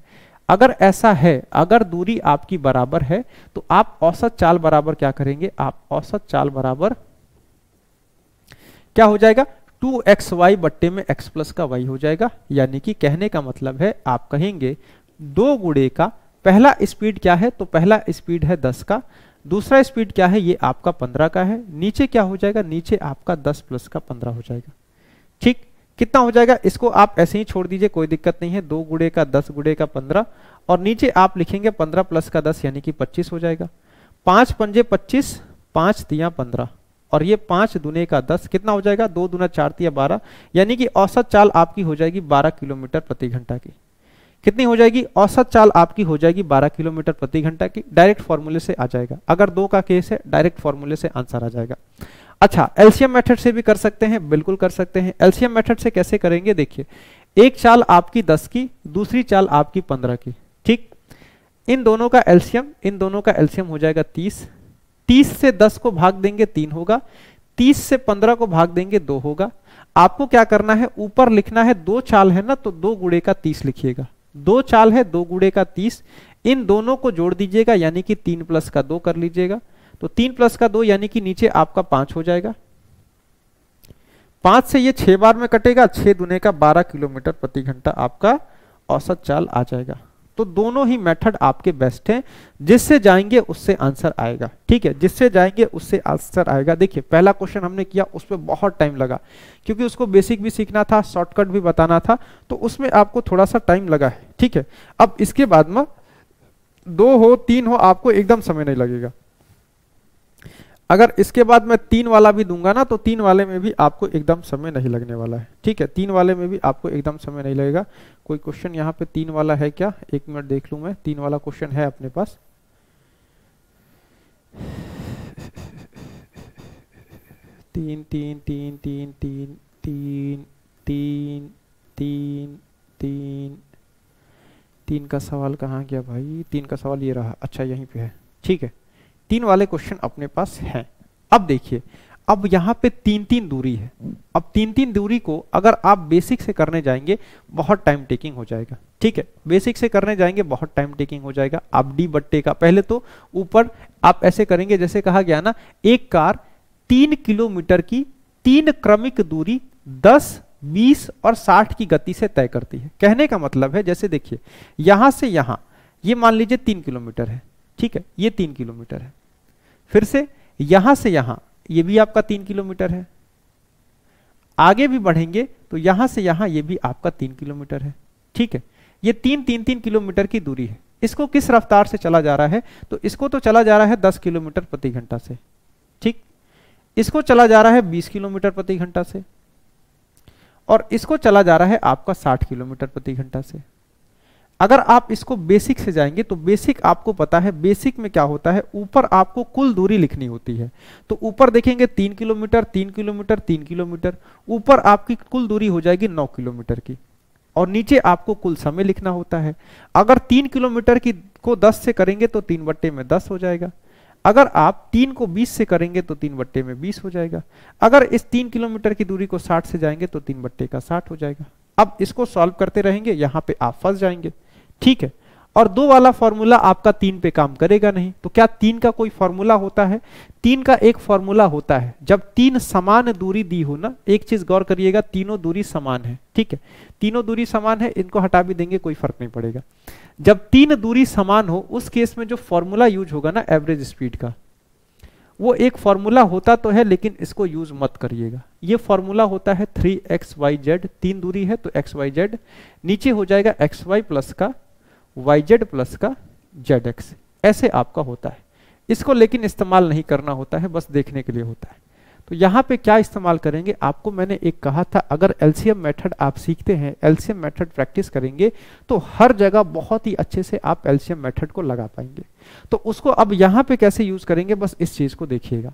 अगर ऐसा है अगर दूरी आपकी बराबर है तो आप औसत चाल बराबर क्या करेंगे आप औसत चाल बराबर क्या हो जाएगा टू एक्स वाई बट्टे में एक्स प्लस का वाई हो जाएगा यानी कि कहने का मतलब है आप कहेंगे दो गुड़े का पहला स्पीड क्या है तो पहला स्पीड है दस का दूसरा स्पीड क्या है ये आपका पंद्रह का है नीचे क्या हो जाएगा नीचे आपका दस प्लस का पंद्रह हो जाएगा ठीक कितना हो जाएगा इसको आप ऐसे ही छोड़ दीजिए कोई दिक्कत नहीं है दो गुड़े का दस गुड़े का पंद्रह और नीचे आप लिखेंगे पंद्रह प्लस का दस यानी कि पच्चीस हो जाएगा पांच पंजे पच्चीस पांच दिया पंद्रह और ये पांच दुने का दस कितना हो जाएगा दो दुना चार दिया बारह यानी कि औसत चाल आपकी हो जाएगी बारह किलोमीटर प्रति घंटा की कितनी हो जाएगी औसत चाल आपकी हो जाएगी 12 किलोमीटर प्रति घंटा की डायरेक्ट फॉर्मूले से आ जाएगा अगर दो का केस है डायरेक्ट फॉर्मूले से आंसर आ जाएगा अच्छा एलसीएम मेथड से भी कर सकते हैं बिल्कुल कर सकते हैं एलसीएम मेथड से कैसे करेंगे देखिए एक चाल आपकी दस की दूसरी चाल आपकी पंद्रह की ठीक इन दोनों का एलसीएम इन दोनों का एलसीएम हो जाएगा तीस तीस से दस को भाग देंगे तीन होगा तीस से पंद्रह को भाग देंगे दो होगा आपको क्या करना है ऊपर लिखना है दो चाल है ना तो दो गुड़े का तीस लिखिएगा दो चाल है दो गुड़े का तीस इन दोनों को जोड़ दीजिएगा यानी कि तीन प्लस का दो कर लीजिएगा तो तीन प्लस का दो यानी कि नीचे आपका पांच हो जाएगा पांच से ये छह बार में कटेगा छह दुने का बारह किलोमीटर प्रति घंटा आपका औसत चाल आ जाएगा तो दोनों ही मेथड आपके बेस्ट हैं जिससे जाएंगे उससे आंसर आएगा ठीक है जिससे जाएंगे उससे आंसर आएगा देखिए पहला क्वेश्चन हमने किया उस पर बहुत टाइम लगा क्योंकि उसको बेसिक भी सीखना था शॉर्टकट भी बताना था तो उसमें आपको थोड़ा सा टाइम लगा है ठीक है अब इसके बाद में दो हो तीन हो आपको एकदम समय नहीं लगेगा अगर इसके बाद मैं तीन वाला भी दूंगा ना तो तीन वाले में भी आपको एकदम समय नहीं लगने वाला है ठीक है तीन वाले में भी आपको एकदम समय नहीं लगेगा कोई क्वेश्चन यहाँ पे तीन वाला है क्या एक मिनट देख लू मैं तीन वाला क्वेश्चन है अपने पास तीन तीन तीन तीन तीन तीन तीन तीन तीन तीन का सवाल कहाँ गया भाई तीन का सवाल ये रहा अच्छा यहीं पे है ठीक है तीन वाले क्वेश्चन अपने पास हैं अब देखिए अब यहाँ पे तीन तीन दूरी है अब तीन तीन दूरी को अगर आप बेसिक से करने जाएंगे बहुत टाइम टेकिंग हो जाएगा ठीक है बेसिक से करने जाएंगे बहुत टाइम टेकिंग हो जाएगा आप डी बट्टे का पहले तो ऊपर आप ऐसे करेंगे जैसे कहा गया ना एक कार तीन किलोमीटर की तीन क्रमिक दूरी दस बीस और साठ की गति से तय करती है कहने का मतलब है जैसे देखिए यहां से यहां ये मान लीजिए तीन किलोमीटर है ठीक है ये तीन किलोमीटर है फिर से यहां से यहां ये भी आपका तीन किलोमीटर है आगे भी बढ़ेंगे तो यहां से यहां ये भी आपका तीन किलोमीटर है ठीक है ये तीन तीन तीन किलोमीटर की दूरी है इसको किस रफ्तार से चला जा रहा है तो इसको तो चला जा रहा है दस किलोमीटर प्रति घंटा से ठीक इसको चला जा रहा है बीस किलोमीटर प्रति घंटा से और इसको चला जा रहा है आपका साठ किलोमीटर प्रति घंटा से अगर आप इसको बेसिक से जाएंगे तो बेसिक आपको पता है बेसिक में क्या होता है ऊपर आपको कुल दूरी लिखनी होती है तो ऊपर देखेंगे तीन किलोमीटर तीन किलोमीटर तीन किलोमीटर ऊपर आपकी कुल दूरी हो जाएगी नौ किलोमीटर की और नीचे आपको कुल समय लिखना होता है अगर तीन किलोमीटर की को दस से करेंगे तो तीन बट्टे में दस हो जाएगा अगर आप तीन को बीस से करेंगे तो तीन बट्टे में बीस हो जाएगा अगर इस तीन किलोमीटर की दूरी को साठ से जाएंगे तो तीन बट्टे का साठ हो जाएगा अब इसको सॉल्व करते रहेंगे यहाँ पे आप फंस जाएंगे ठीक है और दो वाला फॉर्मूला आपका तीन पे काम करेगा नहीं तो क्या तीन का कोई फॉर्मूला होता है तीन का एक फॉर्मूला होता है जब तीन समान दूरी दी हो ना एक चीज गौर करिएगा तीनों दूरी समान है ठीक है तीनों दूरी समान है इनको हटा भी देंगे कोई फर्क नहीं पड़ेगा जब तीन दूरी समान हो उस केस में जो फॉर्मूला यूज होगा ना एवरेज स्पीड का वो एक फॉर्मूला होता तो है लेकिन इसको यूज मत करिएगा ये फॉर्मूला होता है थ्री एक्स वाई जेड तीन दूरी है तो एक्स वाई जेड नीचे हो जाएगा एक्स वाई प्लस का वाई जेड प्लस का जेड एक्स ऐसे आपका होता है इसको लेकिन इस्तेमाल नहीं करना होता है बस देखने के लिए होता है तो यहाँ पे क्या इस्तेमाल करेंगे आपको मैंने एक कहा था अगर एलसीएम मेथड आप सीखते हैं एलसीएम मेथड प्रैक्टिस करेंगे तो हर जगह बहुत ही अच्छे से आप एलसीएम मेथड को लगा पाएंगे तो उसको अब यहाँ पे कैसे यूज करेंगे बस इस चीज को देखिएगा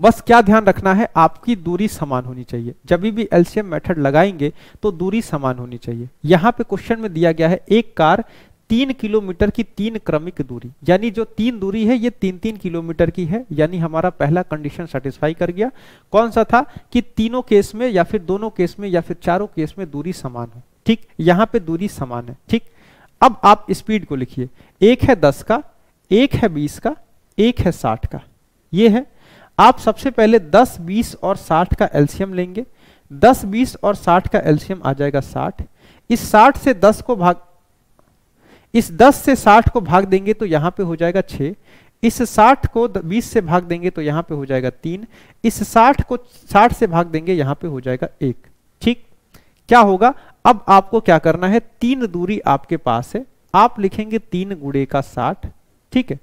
बस क्या ध्यान रखना है आपकी दूरी समान होनी चाहिए जब भी एलसीएम मेथड लगाएंगे तो दूरी समान होनी चाहिए यहाँ पे क्वेश्चन में दिया गया है एक कार तीन किलोमीटर की तीन क्रमिक दूरी यानी जो तीन दूरी है ये तीन तीन किलोमीटर की है यानी हमारा पहला कंडीशन सेटिस्फाई कर गया कौन सा था कि तीनों केस में या फिर दोनों केस में या फिर चारों केस में दूरी समान हो ठीक यहाँ पे दूरी समान है ठीक अब आप स्पीड को लिखिए एक है दस का एक है बीस का एक है साठ का ये है आप सबसे पहले 10, 20 और 60 का एल्सियम लेंगे 10, 20 और 60 का एल्सियम आ जाएगा 60 इस 60 से 10 को भाग इस 10 से 60 को भाग देंगे तो यहां पे हो जाएगा 6 इस 60 को 20 से भाग देंगे तो यहां पे हो जाएगा 3 इस 60 को 60 से भाग देंगे यहां पे हो जाएगा 1 ठीक क्या होगा अब आपको क्या करना है तीन दूरी आपके पास है आप लिखेंगे तीन गुड़े का साठ ठीक है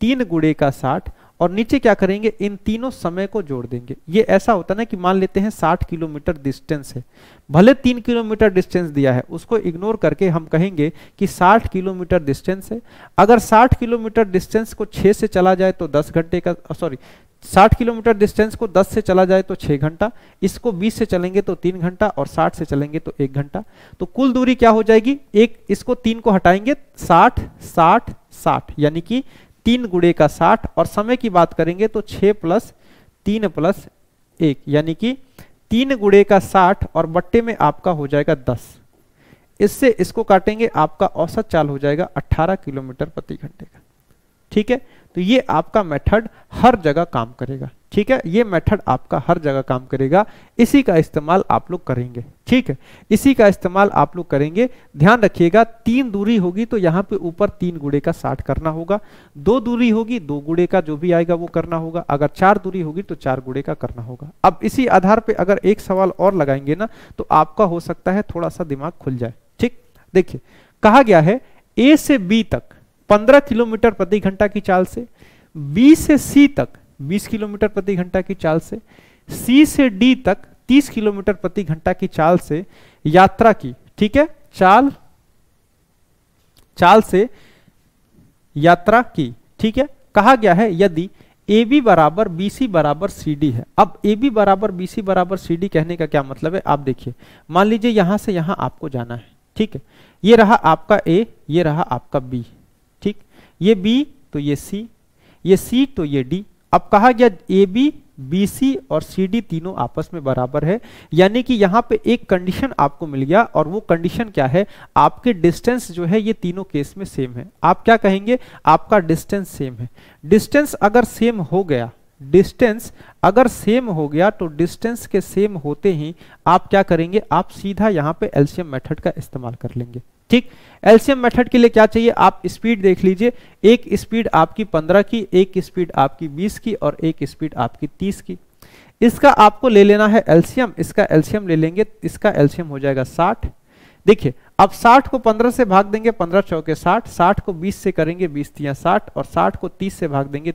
तीन गुड़े का साठ और नीचे क्या करेंगे इन तीनों समय को जोड़ देंगे ये ऐसा होता ना कि मान लेते हैं 60 किलोमीटर डिस्टेंस है भले तीन किलोमीटर डिस्टेंस दिया है उसको इग्नोर करके हम कहेंगे कि 60 किलोमीटर डिस्टेंस है अगर 60 किलोमीटर डिस्टेंस को 6 से चला जाए तो 10 घंटे का सॉरी 60 किलोमीटर डिस्टेंस को 10 से चला जाए तो 6 घंटा इसको 20 से चलेंगे तो 3 घंटा और 60 से चलेंगे तो 1 घंटा तो कुल दूरी क्या हो जाएगी एक इसको तीन को हटाएंगे 60 60 60 यानी कि तीन गुड़े का साठ और समय की बात करेंगे तो छ प्लस तीन प्लस एक यानी कि तीन गुड़े का साठ और बट्टे में आपका हो जाएगा दस इससे इसको काटेंगे आपका औसत चाल हो जाएगा अट्ठारह किलोमीटर प्रति घंटे का ठीक है तो ये आपका मेथड हर जगह काम करेगा ठीक है ये मेथड आपका हर जगह काम करेगा इसी का इस्तेमाल आप लोग करेंगे ठीक है इसी का इस्तेमाल आप लोग करेंगे ध्यान रखिएगा तीन दूरी होगी तो यहाँ पे ऊपर तीन गुड़े का साठ करना होगा दो दूरी होगी दो गुड़े का जो भी आएगा वो करना होगा अगर चार दूरी होगी तो चार गुड़े का करना होगा अब इसी आधार पर अगर एक सवाल और लगाएंगे ना तो आपका हो सकता है थोड़ा सा दिमाग खुल जाए ठीक देखिए कहा गया है ए से बी तक पंद्रह किलोमीटर प्रति घंटा की चाल से बी से सी तक 20 किलोमीटर प्रति घंटा की चाल से सी से डी तक 30 किलोमीटर प्रति घंटा की चाल से यात्रा की ठीक है चाल चाल से यात्रा की ठीक है कहा गया है यदि ए बी बराबर बी सी बराबर सी डी है अब ए बी बराबर बी सी बराबर सी डी कहने का क्या मतलब है आप देखिए मान लीजिए यहां से यहां आपको जाना है ठीक है ये रहा आपका ए ये रहा आपका बी ठीक ये बी तो ये सी ये सी तो ये डी अब कहा गया ए बी बी सी और सी डी तीनों आपस में बराबर है यानी कि यहाँ पे एक कंडीशन आपको मिल गया और वो कंडीशन क्या है आपके डिस्टेंस जो है ये तीनों केस में सेम है आप क्या कहेंगे आपका डिस्टेंस सेम है डिस्टेंस अगर सेम हो गया डिस्टेंस अगर सेम हो गया तो डिस्टेंस के सेम होते ही आप क्या करेंगे आप सीधा यहां पे एल्शियम मेथड का इस्तेमाल कर लेंगे ठीक एल्शियम मेथड के लिए क्या चाहिए आप स्पीड देख लीजिए एक स्पीड आपकी 15 की एक स्पीड आपकी 20 की और एक स्पीड आपकी 30 की इसका आपको ले लेना है एल्शियम इसका एल्शियम ले लेंगे इसका एल्शियम हो जाएगा साठ देखिए अब 60 को 15 से भाग देंगे 15 चौके 60 60 को 20 से करेंगे 20 तिया 60 और 60 को 30 से भाग देंगे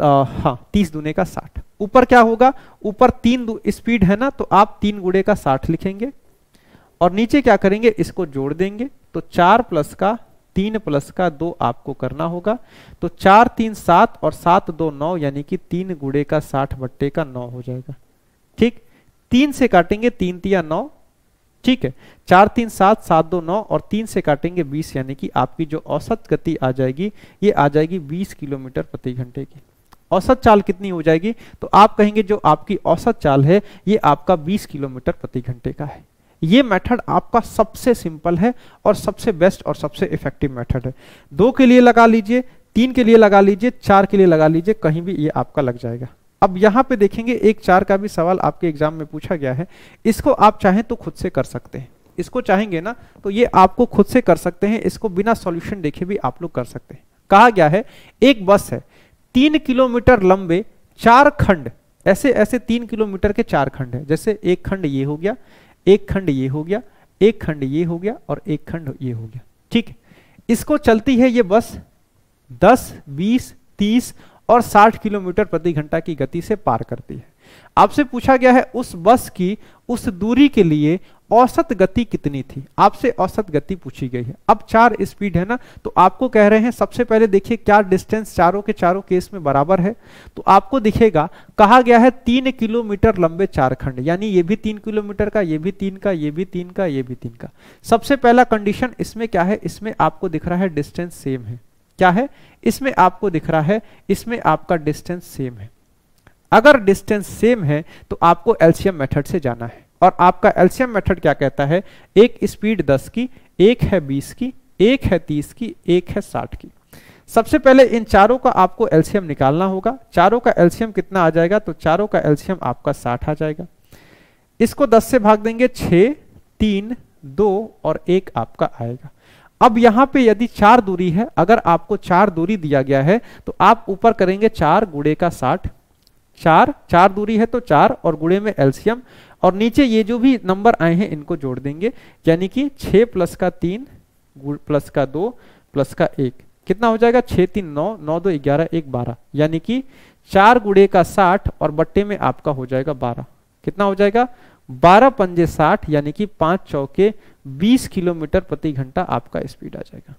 हाँ तीस दुने का साठ ऊपर क्या होगा ऊपर तीन स्पीड है ना तो आप तीन गुड़े का साठ लिखेंगे और नीचे क्या करेंगे इसको जोड़ देंगे तो चार प्लस का तीन प्लस का दो आपको करना होगा तो चार तीन सात और सात दो नौ यानी कि तीन गुड़े का साठ बट्टे का नौ हो जाएगा ठीक तीन से काटेंगे तीन तिया नौ ठीक है चार तीन सात सात दो नौ और तीन से काटेंगे बीस यानी कि आपकी जो औसत गति आ जाएगी ये आ जाएगी बीस किलोमीटर प्रति घंटे की औसत चाल कितनी हो जाएगी तो आप कहेंगे जो आपकी औसत चाल है ये आपका 20 किलोमीटर प्रति घंटे का है ये मेथड आपका सबसे सिंपल है और सबसे बेस्ट और सबसे इफेक्टिव मेथड है दो के लिए लगा लीजिए तीन के लिए लगा लीजिए चार के लिए लगा लीजिए कहीं भी ये आपका लग जाएगा अब यहाँ पे देखेंगे एक चार का भी सवाल आपके एग्जाम में पूछा गया है इसको आप चाहें तो खुद से कर सकते हैं इसको चाहेंगे ना तो ये आपको खुद से कर सकते हैं इसको बिना सॉल्यूशन देखे भी आप लोग कर सकते हैं कहा गया है एक बस है तीन किलोमीटर लंबे चार खंड ऐसे ऐसे तीन किलोमीटर के चार खंड है जैसे एक खंड ये हो गया एक खंड ये हो गया एक खंड ये हो गया और एक खंड ये हो गया ठीक है इसको चलती है ये बस 10, 20, 30 और 60 किलोमीटर प्रति घंटा की गति से पार करती है आपसे पूछा गया है उस बस की उस दूरी के लिए औसत गति कितनी थी आपसे औसत गति पूछी गई है अब चार स्पीड है ना तो आपको कह रहे हैं सबसे पहले देखिए क्या डिस्टेंस चारों के चारों केस में बराबर है तो आपको दिखेगा कहा गया है तीन किलोमीटर लंबे चारखंड यानी ये भी तीन किलोमीटर का ये भी तीन का ये भी तीन का ये भी तीन का सबसे पहला कंडीशन इसमें क्या है इसमें आपको दिख रहा है डिस्टेंस सेम है क्या है इसमें आपको दिख रहा है इसमें आपका डिस्टेंस सेम है अगर डिस्टेंस सेम है तो आपको एल्सियम मेथड से जाना है और आपका एल्सियम मेथड क्या कहता है एक स्पीड दस की एक है बीस की एक है तीस की एक है साठ की सबसे पहले इन चारों का आपको एल्सियम निकालना होगा चारों का एल्सियम कितना आ जाएगा तो चारों का एल्सियम आपका साठ आ जाएगा इसको दस से भाग देंगे छः तीन दो और एक आपका आएगा अब यहां पे यदि चार दूरी है अगर आपको चार दूरी दिया गया है तो आप ऊपर करेंगे चार गुड़े का साठ चार चार दूरी है तो चार और गुड़े में एल्सियम और नीचे ये जो भी नंबर आए हैं इनको जोड़ देंगे यानी कि छः प्लस का तीन प्लस का दो प्लस का एक कितना हो जाएगा छः तीन नौ नौ दो ग्यारह एक बारह यानी कि चार गुड़े का साठ और बट्टे में आपका हो जाएगा बारह कितना हो जाएगा बारह पंजे साठ यानी कि पांच चौके बीस किलोमीटर प्रति घंटा आपका स्पीड आ जाएगा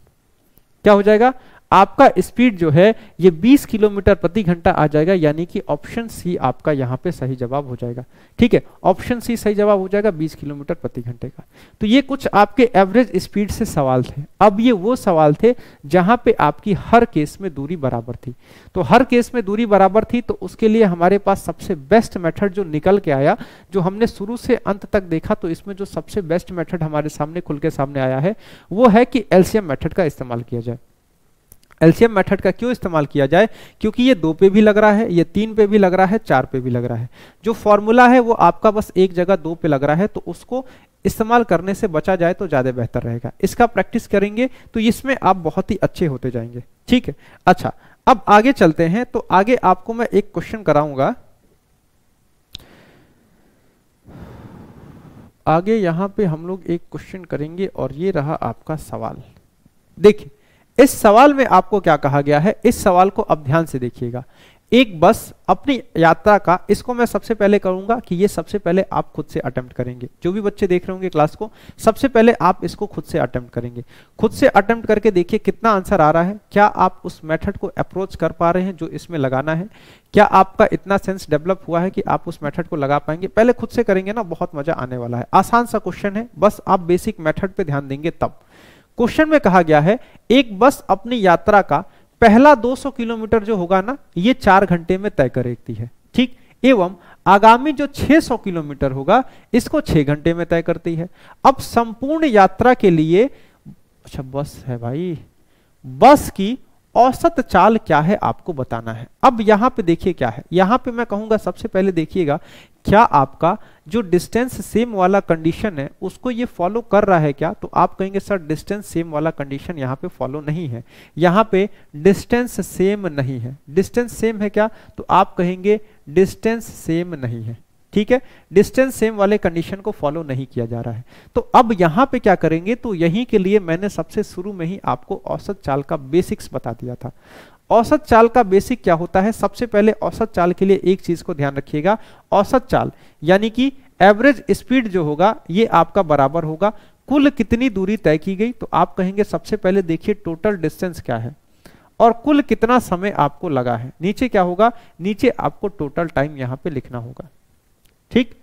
क्या हो जाएगा आपका स्पीड जो है ये 20 किलोमीटर प्रति घंटा आ जाएगा यानी कि ऑप्शन सी आपका यहाँ पे सही जवाब हो जाएगा ठीक है ऑप्शन सी सही जवाब हो जाएगा 20 किलोमीटर प्रति घंटे का तो ये कुछ आपके एवरेज स्पीड से सवाल थे अब ये वो सवाल थे जहां पे आपकी हर केस में दूरी बराबर थी तो हर केस में दूरी बराबर थी तो उसके लिए हमारे पास सबसे बेस्ट मेथड जो निकल के आया जो हमने शुरू से अंत तक देखा तो इसमें जो सबसे बेस्ट मेथड हमारे सामने खुल के सामने आया है वो है कि एल्सियम मेथड का इस्तेमाल किया जाए एलसीएम मेथड का क्यों इस्तेमाल किया जाए क्योंकि ये दो पे भी लग रहा है ये तीन पे भी लग रहा है चार पे भी लग रहा है जो फॉर्मूला है वो आपका बस एक जगह दो पे लग रहा है तो उसको इस्तेमाल करने से बचा जाए तो ज़्यादा बेहतर रहेगा इसका प्रैक्टिस करेंगे तो इसमें आप बहुत ही अच्छे होते जाएंगे ठीक है अच्छा अब आगे चलते हैं तो आगे आपको मैं एक क्वेश्चन कराऊंगा आगे यहां पे हम लोग एक क्वेश्चन करेंगे और ये रहा आपका सवाल देखिए इस सवाल में आपको क्या कहा गया है इस सवाल को अब ध्यान से देखिएगा एक बस अपनी यात्रा का इसको मैं सबसे पहले करूंगा कि ये सबसे पहले आप खुद से अटेम्प्ट करेंगे जो भी बच्चे देख रहे होंगे क्लास को सबसे पहले आप इसको खुद से अटेम्प्ट करेंगे खुद से अटेम्प्ट करके देखिए कितना आंसर आ रहा है क्या आप उस मेथड को अप्रोच कर पा रहे हैं जो इसमें लगाना है क्या आपका इतना सेंस डेवलप हुआ है कि आप उस मैथड को लगा पाएंगे पहले खुद से करेंगे ना बहुत मजा आने वाला है आसान सा क्वेश्चन है बस आप बेसिक मैथड पर ध्यान देंगे तब क्वेश्चन में कहा गया है एक बस अपनी यात्रा का पहला 200 किलोमीटर जो होगा ना ये चार घंटे में तय करती है ठीक एवं आगामी जो 600 किलोमीटर होगा इसको छह घंटे में तय करती है अब संपूर्ण यात्रा के लिए अच्छा बस है भाई बस की औसत चाल क्या है आपको बताना है अब यहां पे देखिए क्या है यहां पे मैं कहूंगा सबसे पहले देखिएगा क्या आपका जो डिस्टेंस सेम वाला कंडीशन है उसको ये फॉलो कर रहा है क्या तो आप कहेंगे सर डिस्टेंस सेम वाला कंडीशन यहाँ पे फॉलो नहीं है यहाँ पे डिस्टेंस सेम नहीं है डिस्टेंस सेम है क्या तो आप कहेंगे डिस्टेंस सेम नहीं है ठीक है डिस्टेंस सेम वाले कंडीशन को फॉलो नहीं किया जा रहा है तो अब यहां पे क्या करेंगे तो यहीं के लिए मैंने सबसे शुरू में ही आपको औसत चाल का बेसिक्स बता दिया था औसत चाल का बेसिक क्या होता है सबसे पहले औसत चाल के लिए एक चीज को ध्यान रखिएगा औसत चाल यानी कि एवरेज स्पीड जो होगा ये आपका बराबर होगा कुल कितनी दूरी तय की गई तो आप कहेंगे सबसे पहले देखिए टोटल डिस्टेंस क्या है और कुल कितना समय आपको लगा है नीचे क्या होगा नीचे आपको टोटल टाइम यहां पे लिखना होगा ठीक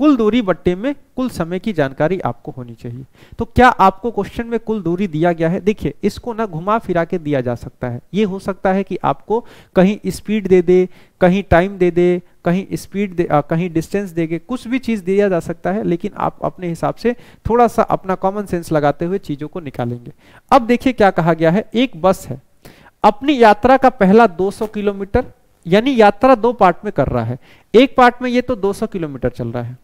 कुल दूरी बट्टे में कुल समय की जानकारी आपको होनी चाहिए तो क्या आपको क्वेश्चन में कुल दूरी दिया गया है देखिए इसको ना घुमा फिरा के दिया जा सकता है ये हो सकता है कि आपको कहीं स्पीड दे दे कहीं टाइम दे दे कहीं स्पीड दे आ, कहीं डिस्टेंस दे कुछ भी चीज़ दिया जा सकता है लेकिन आप अपने हिसाब से थोड़ा सा अपना कॉमन सेंस लगाते हुए चीज़ों को निकालेंगे अब देखिए क्या कहा गया है एक बस है अपनी यात्रा का पहला दो किलोमीटर यानी यात्रा दो पार्ट में कर रहा है एक पार्ट में ये तो 200 किलोमीटर चल रहा है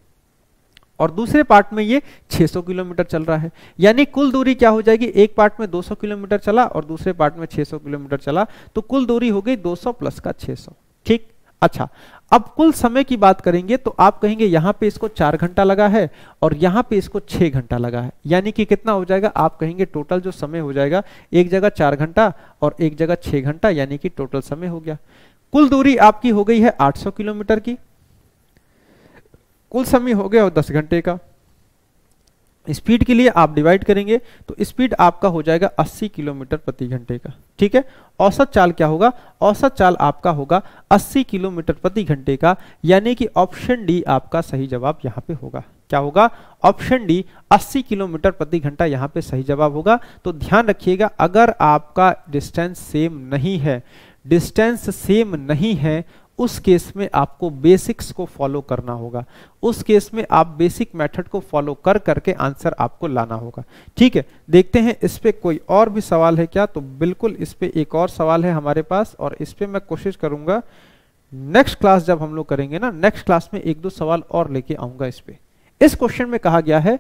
और दूसरे पार्ट में ये 600 किलोमीटर चल रहा है यानी कुल दूरी क्या हो जाएगी एक पार्ट में 200 किलोमीटर चला और दूसरे पार्ट में 600 किलोमीटर चला तो कुल दूरी हो गई 200 प्लस का 600 ठीक अच्छा अब कुल समय की बात करेंगे तो आप कहेंगे यहां पे इसको चार घंटा लगा है और यहां पे इसको छह घंटा लगा है यानी कि कितना हो जाएगा आप कहेंगे टोटल जो समय हो जाएगा एक जगह चार घंटा और एक जगह छह घंटा यानी कि टोटल समय हो गया कुल दूरी आपकी हो गई है 800 किलोमीटर की कुल समय हो गया दस घंटे का स्पीड के लिए आप डिवाइड करेंगे तो स्पीड आपका हो जाएगा 80 किलोमीटर प्रति घंटे का ठीक है औसत चाल क्या होगा औसत चाल आपका होगा 80 किलोमीटर प्रति घंटे का यानी कि ऑप्शन डी आपका सही जवाब यहां पे होगा क्या होगा ऑप्शन डी 80 किलोमीटर प्रति घंटा यहां पे सही जवाब होगा तो ध्यान रखिएगा अगर आपका डिस्टेंस सेम नहीं है डिस्टेंस सेम नहीं है उस केस में आपको बेसिक्स को फॉलो करना होगा उस केस में आप बेसिक मेथड को फॉलो कर करके आंसर आपको लाना होगा ठीक है देखते हैं इस पर कोई और भी सवाल है क्या तो बिल्कुल इस पर एक और सवाल है हमारे पास और इस पर मैं कोशिश करूंगा नेक्स्ट क्लास जब हम लोग करेंगे ना नेक्स्ट क्लास में एक दो सवाल और लेके आऊंगा इस पर इस क्वेश्चन में कहा गया है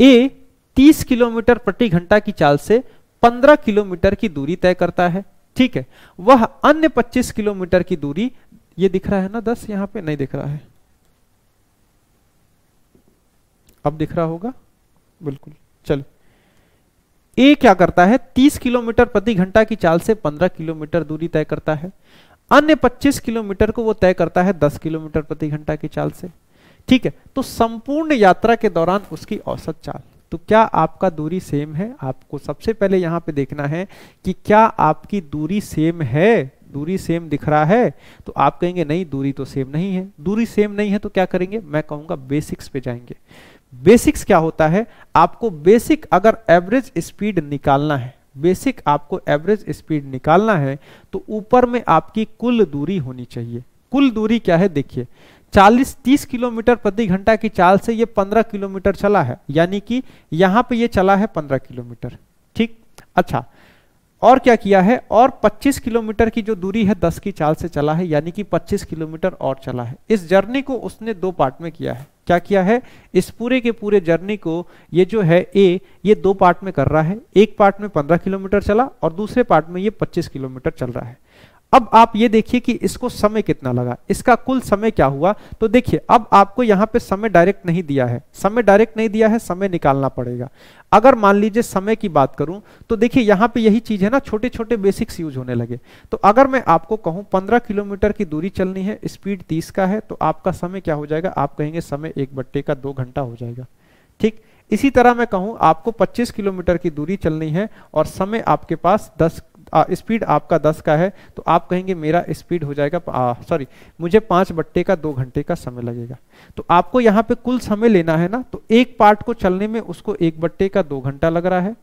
ए 30 किलोमीटर प्रति घंटा की चाल से 15 किलोमीटर की दूरी तय करता है ठीक है वह अन्य 25 किलोमीटर की दूरी ये दिख रहा है ना 10 यहां पे नहीं दिख रहा है अब दिख रहा होगा बिल्कुल चलो ए क्या करता है 30 किलोमीटर प्रति घंटा की चाल से 15 किलोमीटर दूरी तय करता है अन्य 25 किलोमीटर को वो तय करता है 10 किलोमीटर प्रति घंटा की चाल से ठीक है तो संपूर्ण यात्रा के दौरान उसकी औसत चाल तो क्या आपका दूरी सेम है आपको सबसे पहले यहाँ पे देखना है कि क्या आपकी दूरी सेम है दूरी सेम दिख रहा है तो आप कहेंगे नहीं दूरी तो सेम नहीं है दूरी सेम नहीं है तो क्या करेंगे मैं कहूंगा बेसिक्स पे जाएंगे बेसिक्स क्या होता है आपको बेसिक अगर एवरेज स्पीड निकालना है बेसिक आपको एवरेज स्पीड निकालना है तो ऊपर में आपकी कुल दूरी होनी चाहिए कुल दूरी क्या है देखिए चालीस तीस किलोमीटर प्रति घंटा की चाल से ये पंद्रह किलोमीटर चला है यानी कि यहाँ पे ये चला है पंद्रह किलोमीटर ठीक अच्छा और क्या किया है और पच्चीस किलोमीटर की जो दूरी है दस की चाल से चला है यानी कि पच्चीस किलोमीटर और चला है इस जर्नी को उसने दो पार्ट में किया है क्या किया है इस पूरे के पूरे जर्नी को ये जो है ए ये दो पार्ट में कर रहा है एक पार्ट में पंद्रह किलोमीटर चला और दूसरे पार्ट में ये पच्चीस किलोमीटर चल रहा है अब आप ये देखिए कि इसको समय कितना लगा इसका कुल समय क्या हुआ तो देखिए अब आपको यहाँ पे समय डायरेक्ट नहीं दिया है समय डायरेक्ट नहीं दिया है समय निकालना पड़ेगा अगर मान लीजिए समय की बात करूं तो देखिए यहाँ पे यही चीज है ना छोटे छोटे बेसिक्स यूज होने लगे तो अगर मैं आपको कहूं पंद्रह किलोमीटर की दूरी चलनी है स्पीड तीस का है तो आपका समय क्या हो जाएगा आप कहेंगे समय एक बट्टे का दो घंटा हो जाएगा ठीक इसी तरह मैं कहूं आपको 25 किलोमीटर की दूरी चलनी है और समय आपके पास स्पीड आपका दस का है तो आप कहेंगे मेरा स्पीड हो जाएगा सॉरी मुझे पांच बट्टे का दो घंटे का समय लगेगा तो आपको यहाँ पे कुल समय लेना है ना तो एक पार्ट को चलने में उसको एक बट्टे का दो घंटा लग रहा है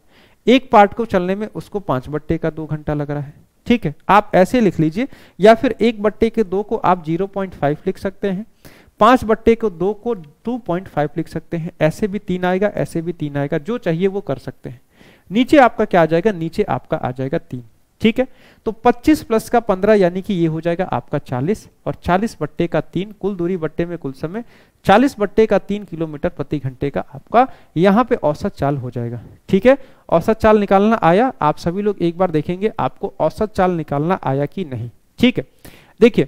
एक पार्ट को चलने में उसको पांच बट्टे का दो घंटा लग रहा है ठीक है आप ऐसे लिख लीजिए या फिर एक बट्टे के दो को आप जीरो लिख सकते हैं पांच बट्टे को दो को टू लिख सकते हैं ऐसे भी तीन आएगा ऐसे भी तीन आएगा जो चाहिए वो कर सकते हैं नीचे आपका क्या आ जाएगा नीचे आपका आ जाएगा तीन ठीक है तो 25 प्लस का 15 यानी कि ये हो जाएगा आपका 40 और 40 बट्टे का तीन कुल दूरी बट्टे में कुल समय 40 बट्टे का तीन किलोमीटर प्रति घंटे का आपका यहाँ पे औसत चाल हो जाएगा ठीक है औसत चाल निकालना आया आप सभी लोग एक बार देखेंगे आपको औसत चाल निकालना आया कि नहीं ठीक है देखिए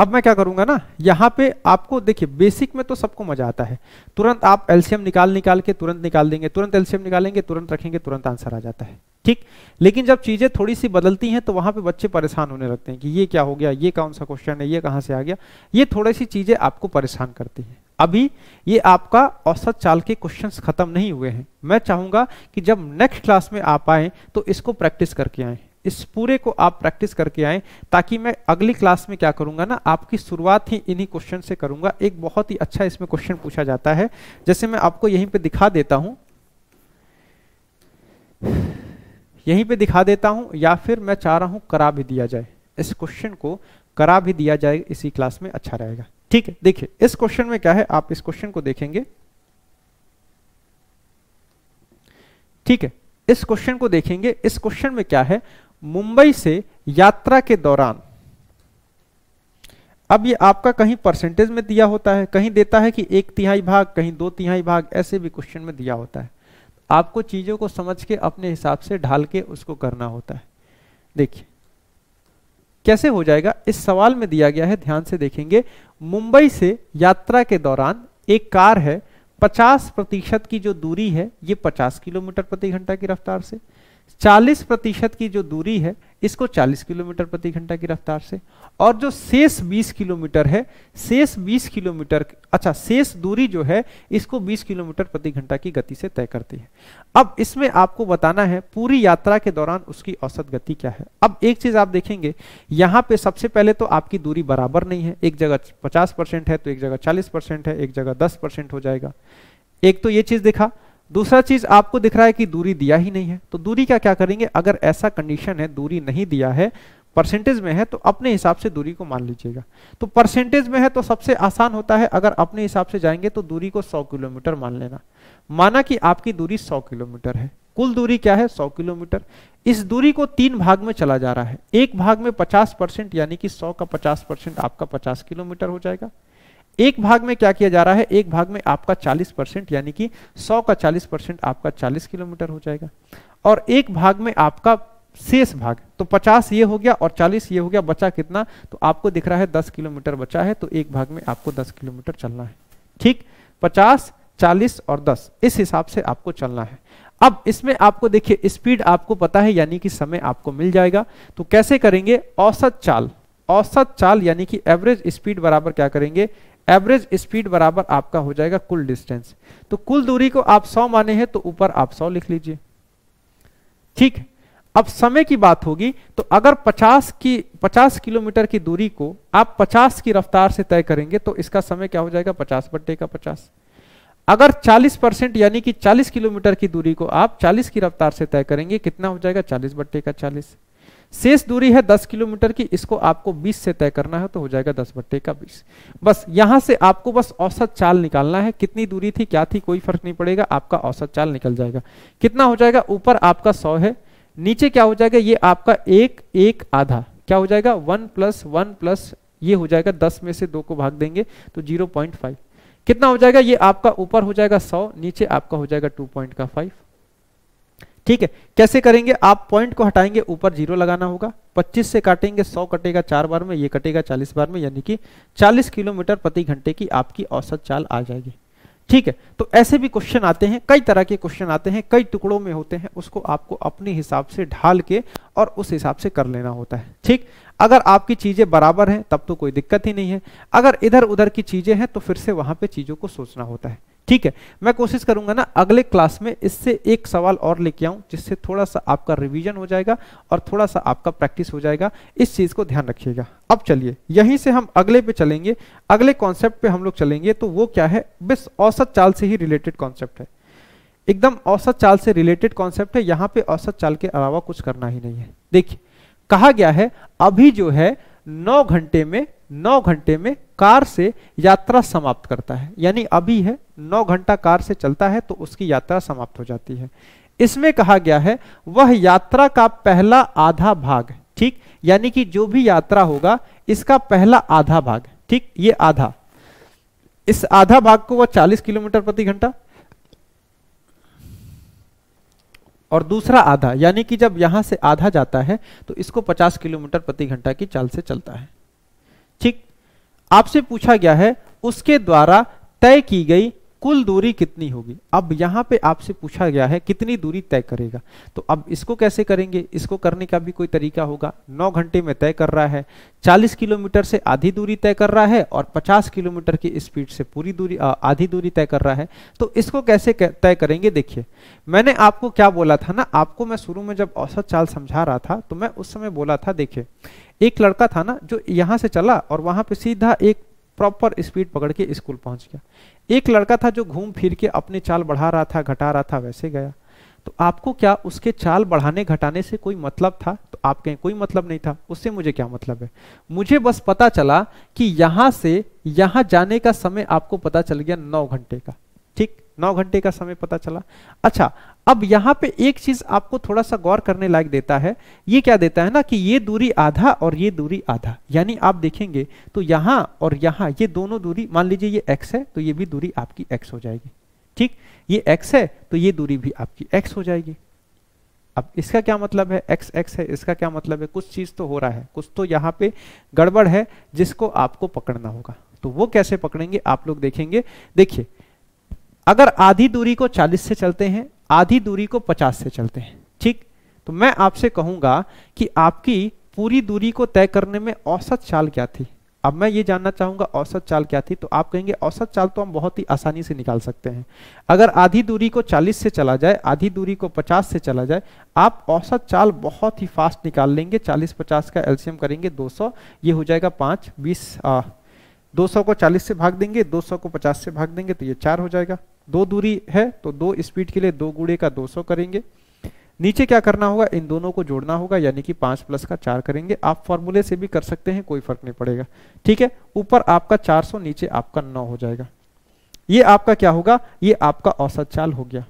अब मैं क्या करूंगा ना यहाँ पे आपको देखिए बेसिक में तो सबको मजा आता है तुरंत आप एलसीएम निकाल निकाल के तुरंत निकाल देंगे तुरंत एलसीएम निकालेंगे तुरंत रखेंगे तुरंत आंसर आ जाता है ठीक लेकिन जब चीजें थोड़ी सी बदलती हैं तो वहां पे बच्चे परेशान होने लगते हैं कि ये क्या हो गया ये कौन सा क्वेश्चन है ये कहाँ से आ गया ये थोड़ी सी चीजें आपको परेशान करती हैं अभी ये आपका औसत चाल के क्वेश्चंस खत्म नहीं हुए हैं मैं चाहूंगा कि जब नेक्स्ट क्लास में आप आए तो इसको प्रैक्टिस करके आए इस पूरे को आप प्रैक्टिस करके आए ताकि मैं अगली क्लास में क्या करूंगा ना आपकी शुरुआत ही इन्हीं क्वेश्चन से करूंगा एक बहुत ही अच्छा इसमें क्वेश्चन पूछा जाता है जैसे मैं आपको यहीं पे दिखा देता हूं यहीं पे दिखा देता हूं या फिर मैं चाह रहा हूं करा भी दिया जाए इस क्वेश्चन को करा भी दिया जाए इसी क्लास में अच्छा रहेगा ठीक है देखिए इस क्वेश्चन में क्या है आप इस क्वेश्चन को देखेंगे ठीक है इस क्वेश्चन को देखेंगे इस क्वेश्चन में क्या है मुंबई से यात्रा के दौरान अब ये आपका कहीं परसेंटेज में दिया होता है कहीं देता है कि एक तिहाई भाग कहीं दो तिहाई भाग ऐसे भी क्वेश्चन में दिया होता है आपको चीजों को समझ के अपने हिसाब से ढाल के उसको करना होता है देखिए कैसे हो जाएगा इस सवाल में दिया गया है ध्यान से देखेंगे मुंबई से यात्रा के दौरान एक कार है 50 प्रतिशत की जो दूरी है ये 50 किलोमीटर प्रति घंटा की रफ्तार से 40 प्रतिशत की जो दूरी है इसको 40 किलोमीटर प्रति घंटा की रफ्तार से और जो शेष 20 किलोमीटर है शेष 20 किलोमीटर अच्छा शेष दूरी जो है इसको 20 किलोमीटर प्रति घंटा की गति से तय करती है अब इसमें आपको बताना है पूरी यात्रा के दौरान उसकी औसत गति क्या है अब एक चीज आप देखेंगे यहाँ पे सबसे पहले तो आपकी दूरी बराबर नहीं है एक जगह पचास है तो एक जगह चालीस है एक जगह दस हो जाएगा एक तो ये चीज देखा दूसरा चीज आपको दिख रहा है कि दूरी दिया ही नहीं है तो दूरी का क्या करेंगे अगर ऐसा कंडीशन है दूरी नहीं दिया है परसेंटेज में है तो अपने हिसाब से दूरी को मान लीजिएगा तो परसेंटेज में है तो सबसे आसान होता है अगर अपने हिसाब से जाएंगे तो दूरी को 100 किलोमीटर मान लेना माना कि आपकी दूरी 100 किलोमीटर है कुल दूरी क्या है 100 किलोमीटर इस दूरी को तीन भाग में चला जा रहा है एक भाग में 50 परसेंट यानी कि 100 का 50 परसेंट आपका 50 किलोमीटर हो जाएगा एक भाग में क्या किया जा रहा है एक भाग में आपका 40 परसेंट यानी कि 100 का 40 परसेंट आपका 40 किलोमीटर हो जाएगा और एक भाग में आपका शेष भाग तो 50 ये हो गया और 40 ये हो गया बचा कितना तो आपको दिख रहा है 10 किलोमीटर बचा है तो एक भाग में आपको 10 किलोमीटर चलना है ठीक 50 40 और 10 इस हिसाब से आपको चलना है अब इसमें आपको देखिए स्पीड आपको पता है यानी कि समय आपको मिल जाएगा तो कैसे करेंगे औसत चाल औसत चाल यानी कि एवरेज स्पीड बराबर क्या करेंगे एवरेज स्पीड बराबर आपका हो जाएगा कुल डिस्टेंस तो कुल दूरी को आप सौ माने हैं तो ऊपर आप सौ लिख लीजिए ठीक है अब समय की बात होगी तो अगर 50 की 50 किलोमीटर की दूरी को आप 50 की रफ्तार से तय करेंगे तो इसका समय क्या हो जाएगा 50 बट्टे का 50 अगर 40 परसेंट यानी कि 40 किलोमीटर की दूरी को आप 40 की रफ्तार से तय करेंगे कितना हो जाएगा 40 बट्टे का 40 शेष दूरी है 10 किलोमीटर की इसको आपको 20 से तय करना है तो हो जाएगा 10 बट्टे का 20 बस यहां से आपको बस औसत चाल निकालना है कितनी दूरी थी क्या थी कोई फर्क नहीं पड़ेगा आपका औसत चाल निकल जाएगा कितना हो जाएगा ऊपर आपका सौ है नीचे क्या हो जाएगा ये आपका एक एक आधा क्या हो जाएगा वन प्लस वन प्लस ये हो जाएगा दस में से दो को भाग देंगे तो जीरो पॉइंट फाइव कितना हो जाएगा ये आपका ऊपर हो जाएगा सौ नीचे आपका हो जाएगा टू पॉइंट का फाइव ठीक है कैसे करेंगे आप पॉइंट को हटाएंगे ऊपर जीरो लगाना होगा 25 से काटेंगे 100 कटेगा चार बार में ये कटेगा 40 बार में यानी कि 40 किलोमीटर प्रति घंटे की आपकी औसत चाल आ जाएगी ठीक है तो ऐसे भी क्वेश्चन आते हैं कई तरह के क्वेश्चन आते हैं कई टुकड़ों में होते हैं उसको आपको अपने हिसाब से ढाल के और उस हिसाब से कर लेना होता है ठीक अगर आपकी चीजें बराबर हैं तब तो कोई दिक्कत ही नहीं है अगर इधर उधर की चीजें हैं तो फिर से वहां पे चीजों को सोचना होता है ठीक है मैं कोशिश करूंगा ना अगले क्लास में इससे एक सवाल और लेके आऊं जिससे थोड़ा सा आपका रिवीजन हो जाएगा और थोड़ा सा आपका प्रैक्टिस हो जाएगा इस चीज को ध्यान रखिएगा अब चलिए यहीं से हम अगले पे चलेंगे अगले कॉन्सेप्ट पे हम लोग चलेंगे तो वो क्या है बस औसत चाल से ही रिलेटेड कॉन्सेप्ट है एकदम औसत चाल से रिलेटेड कॉन्सेप्ट है यहाँ पे औसत चाल के अलावा कुछ करना ही नहीं है देखिए कहा गया है अभी जो है नौ घंटे में नौ घंटे में कार से यात्रा समाप्त करता है यानी अभी है नौ घंटा कार से चलता है तो उसकी यात्रा समाप्त हो जाती है इसमें कहा गया है वह यात्रा का पहला आधा भाग ठीक यानी कि जो भी यात्रा होगा इसका पहला आधा भाग ठीक ये आधा इस आधा भाग को वह 40 किलोमीटर प्रति घंटा और दूसरा आधा यानी कि जब यहां से आधा जाता है तो इसको 50 किलोमीटर प्रति घंटा की चाल से चलता है ठीक आपसे पूछा गया है उसके द्वारा तय की गई कुल दूरी कितनी होगी अब यहाँ पे आपसे पूछा गया है कितनी दूरी तय करेगा तो अब इसको कैसे करेंगे इसको करने का भी कोई तरीका होगा नौ घंटे में तय कर रहा है चालीस किलोमीटर से आधी दूरी तय कर रहा है और पचास किलोमीटर की स्पीड से पूरी दूरी आधी दूरी तय कर रहा है तो इसको कैसे तय करेंगे देखिए मैंने आपको क्या बोला था ना आपको मैं शुरू में जब औसत चाल समझा रहा था तो मैं उस समय बोला था देखिए एक लड़का था ना जो यहाँ से चला और वहां पर सीधा एक प्रॉपर स्पीड पकड़ के स्कूल पहुंच गया एक लड़का था जो घूम फिर के अपने चाल बढ़ा रहा था घटा रहा था वैसे गया तो आपको क्या उसके चाल बढ़ाने घटाने से कोई मतलब था तो आप कहें कोई मतलब नहीं था उससे मुझे क्या मतलब है मुझे बस पता चला कि यहां से यहां जाने का समय आपको पता चल गया नौ घंटे का ठीक नौ घंटे का समय पता चला अच्छा अब यहां पे एक चीज आपको थोड़ा सा गौर करने लायक देता है ये क्या देता है ना कि ये दूरी आधा और ये दूरी आधा यानी आप देखेंगे तो यहां और यहां ये दोनों दूरी मान लीजिए ये एक्स है तो ये भी दूरी आपकी एक्स हो जाएगी ठीक ये एक्स है तो ये दूरी भी आपकी एक्स हो जाएगी अब इसका क्या मतलब है एक्स एक्स है इसका क्या मतलब है कुछ चीज तो हो रहा है कुछ तो यहाँ पे गड़बड़ है जिसको आपको पकड़ना होगा तो वो कैसे पकड़ेंगे आप लोग देखेंगे देखिए अगर आधी दूरी को 40 से चलते हैं आधी दूरी को 50 से चलते हैं ठीक तो मैं आपसे कहूंगा कि आपकी पूरी दूरी को तय करने में औसत चाल क्या थी अब मैं ये जानना चाहूंगा औसत चाल क्या थी तो आप कहेंगे औसत चाल तो हम बहुत ही आसानी से निकाल सकते हैं अगर आधी दूरी को 40 से चला जाए आधी दूरी को 50 से चला जाए आप औसत चाल बहुत ही फास्ट निकाल लेंगे 40-50 का एलसीएम करेंगे 200 ये हो जाएगा 5 20 आ, 200 को 40 से भाग देंगे 200 को 50 से भाग देंगे तो ये चार हो जाएगा दो दूरी है तो दो स्पीड के लिए दो गुड़े का 200 करेंगे नीचे क्या करना होगा इन दोनों को जोड़ना होगा यानी कि पांच प्लस का चार करेंगे आप फॉर्मूले से भी कर सकते हैं कोई फर्क नहीं पड़ेगा ठीक है ऊपर आपका सौ नीचे आपका नौ हो जाएगा ये आपका क्या होगा ये आपका औसत चाल हो गया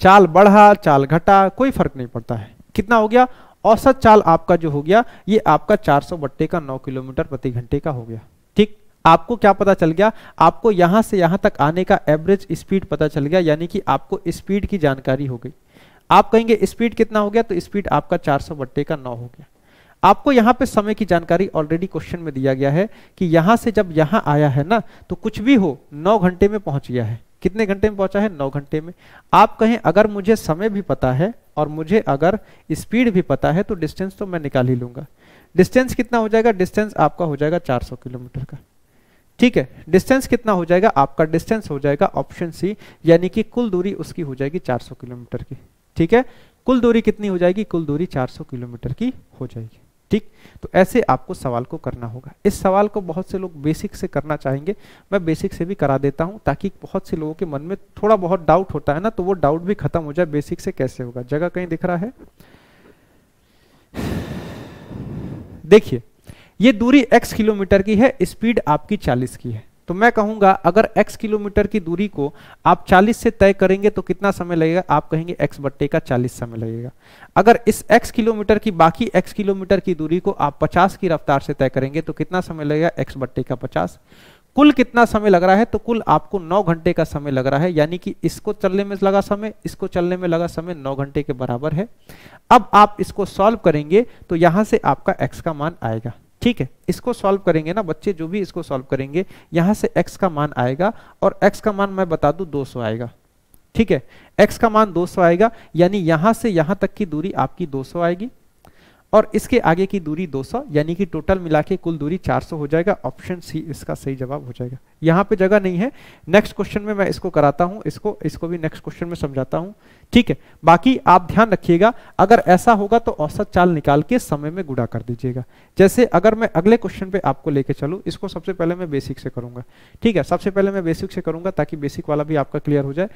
चाल बढ़ा चाल घटा कोई फर्क नहीं पड़ता है कितना हो गया औसत चाल आपका जो हो गया ये आपका चार सौ बट्टे का नौ किलोमीटर प्रति घंटे का हो गया ठीक आपको क्या पता चल गया आपको यहां से यहां तक आने का एवरेज स्पीड पता चल गया यानी कि आपको स्पीड की जानकारी हो गई आप कहेंगे स्पीड कितना हो गया तो स्पीड आपका सौ बट्टे का नौ हो गया आपको यहाँ पे समय की जानकारी ऑलरेडी क्वेश्चन में दिया गया है कि यहां से जब यहां आया है ना तो कुछ भी हो नौ घंटे में पहुंच गया है कितने घंटे में पहुंचा है नौ घंटे में आप कहें अगर मुझे समय भी पता है और मुझे अगर स्पीड भी पता है तो डिस्टेंस तो मैं निकाल ही लूंगा डिस्टेंस कितना हो जाएगा डिस्टेंस आपका हो जाएगा 400 किलोमीटर का ठीक है डिस्टेंस कितना हो जाएगा आपका डिस्टेंस हो जाएगा ऑप्शन सी यानी कि कुल दूरी उसकी हो जाएगी 400 किलोमीटर की ठीक है कुल दूरी कितनी हो जाएगी कुल दूरी 400 किलोमीटर की हो जाएगी ठीक तो ऐसे आपको सवाल को करना होगा इस सवाल को बहुत से लोग बेसिक से करना चाहेंगे मैं बेसिक से भी करा देता हूं ताकि बहुत से लोगों के मन में थोड़ा बहुत डाउट होता है ना तो वो डाउट भी खत्म हो जाए बेसिक से कैसे होगा जगह कहीं दिख रहा है देखिए ये दूरी x किलोमीटर की है स्पीड आपकी 40 की है तो मैं कहूंगा अगर x किलोमीटर की दूरी को आप 40 से तय करेंगे तो कितना समय लगेगा आप कहेंगे x बट्टे का 40 समय लगेगा अगर इस x किलोमीटर की बाकी x किलोमीटर की दूरी को आप 50 की रफ्तार से तय करेंगे तो कितना समय लगेगा x बट्टे का 50 कुल कितना समय लग रहा है तो कुल आपको 9 घंटे का समय लग रहा है यानी कि इसको चलने में लगा समय इसको चलने में लगा समय नौ घंटे के बराबर है अब आप इसको सॉल्व करेंगे तो यहां से आपका एक्स का मान आएगा ठीक है इसको सॉल्व करेंगे ना बच्चे जो भी इसको सॉल्व करेंगे यहां से x का मान आएगा और x का मान मैं बता दू 200 आएगा ठीक है x का मान 200 आएगा यानी यहां से यहां तक की दूरी आपकी 200 आएगी और इसके आगे की दूरी 200 यानी कि टोटल मिला के कुल दूरी 400 हो जाएगा ऑप्शन सी इसका सही जवाब हो जाएगा यहाँ पे जगह नहीं है नेक्स्ट क्वेश्चन में मैं इसको कराता हूँ इसको इसको भी नेक्स्ट क्वेश्चन में समझाता हूँ ठीक है बाकी आप ध्यान रखिएगा अगर ऐसा होगा तो औसत चाल निकाल के समय में गुड़ा कर दीजिएगा जैसे अगर मैं अगले क्वेश्चन पे आपको लेके चलूँ इसको सबसे पहले मैं बेसिक से करूंगा ठीक है सबसे पहले मैं बेसिक से करूंगा ताकि बेसिक वाला भी आपका क्लियर हो जाए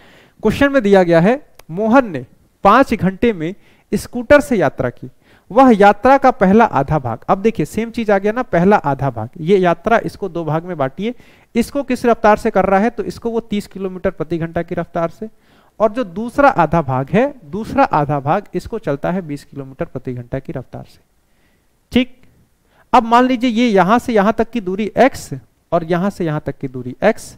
क्वेश्चन में दिया गया है मोहन ने पांच घंटे में स्कूटर से यात्रा की वह यात्रा का पहला आधा भाग अब देखिए सेम चीज आ गया ना पहला आधा भाग ये यात्रा इसको दो भाग में बांटिए इसको किस रफ्तार से कर रहा है तो इसको वो 30 किलोमीटर प्रति घंटा की रफ्तार से और जो दूसरा आधा भाग है दूसरा आधा भाग इसको चलता है 20 किलोमीटर प्रति घंटा की रफ्तार से ठीक अब मान लीजिए ये यहां से यहां तक की दूरी एक्स और यहां से यहां तक की दूरी एक्स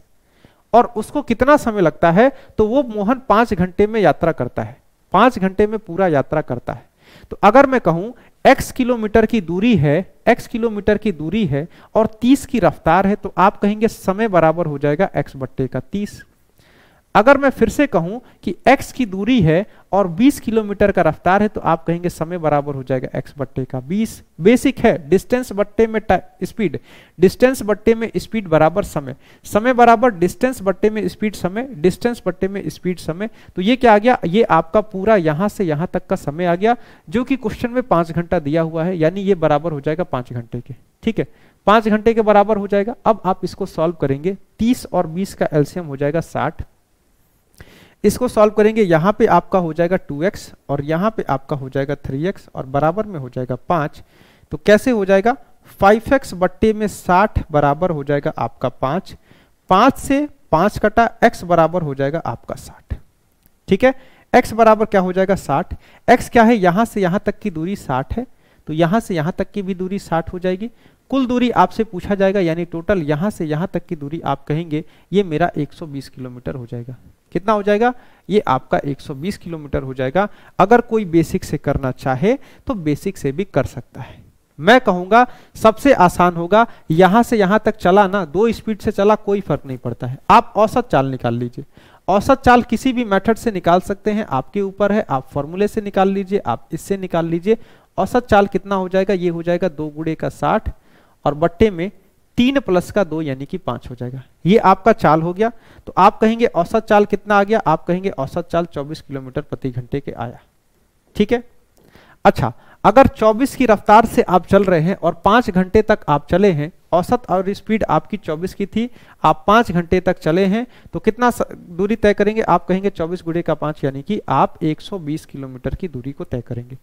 और उसको कितना समय लगता है तो वो मोहन पांच घंटे में यात्रा करता है पांच घंटे में पूरा यात्रा करता है तो अगर मैं कहूं x किलोमीटर की दूरी है x किलोमीटर की दूरी है और 30 की रफ्तार है तो आप कहेंगे समय बराबर हो जाएगा x बट्टे का अगर मैं फिर से कहूं कि x की दूरी है और 20 किलोमीटर का रफ्तार है तो आप कहेंगे समय बराबर हो जाएगा x बट्टे का 20 बेसिक है डिस्टेंस बट्टे में स्पीड डिस्टेंस बट्टे में स्पीड बराबर समय समय बराबर डिस्टेंस बट्टे में स्पीड समय डिस्टेंस बट्टे में स्पीड समय तो ये क्या आ गया ये आपका पूरा यहां से यहां तक का समय आ गया जो कि क्वेश्चन में पांच घंटा दिया हुआ है यानी ये बराबर हो जाएगा पांच घंटे के ठीक है पांच घंटे के बराबर हो जाएगा अब आप इसको सॉल्व करेंगे तीस और बीस का एल्सियम हो जाएगा साठ इसको सॉल्व करेंगे यहाँ पे आपका हो जाएगा 2x और यहाँ पे आपका हो जाएगा 3x और बराबर में हो जाएगा 5 तो कैसे हो जाएगा 5x एक्स बट्टे में 60 बराबर हो जाएगा आपका 5 5 से 5 कटा x बराबर हो जाएगा आपका 60 ठीक है x बराबर क्या हो जाएगा 60 x क्या है यहाँ से यहाँ तक की दूरी 60 है तो यहाँ से यहाँ तक की भी दूरी साठ हो जाएगी कुल दूरी आपसे पूछा जाएगा यानी टोटल यहां से यहां तक की दूरी आप कहेंगे ये मेरा 120 किलोमीटर हो जाएगा कितना हो जाएगा ये आपका 120 किलोमीटर हो जाएगा अगर कोई बेसिक से करना चाहे तो बेसिक से भी कर सकता है मैं कहूंगा सबसे आसान होगा यहां से यहां तक चला ना दो स्पीड से चला कोई फर्क नहीं पड़ता है आप औसत चाल निकाल लीजिए औसत चाल किसी भी मेथड से निकाल सकते हैं आपके ऊपर है आप फॉर्मूले से निकाल लीजिए आप इससे निकाल लीजिए औसत चाल कितना हो जाएगा ये हो जाएगा दो गुड़े का साठ और बट्टे में तीन प्लस का दो यानी कि पांच हो जाएगा ये आपका चाल हो गया तो आप कहेंगे औसत चाल कितना आ गया आप कहेंगे औसत चाल 24 किलोमीटर प्रति घंटे के आया ठीक है अच्छा अगर 24 की रफ्तार से आप चल रहे हैं और पांच घंटे तक आप चले हैं औसत और स्पीड आपकी 24 की थी आप पांच घंटे तक चले हैं तो कितना दूरी तय करेंगे आप कहेंगे 24 गुड़े का पांच यानी कि आप 120 किलोमीटर की दूरी को तय करेंगे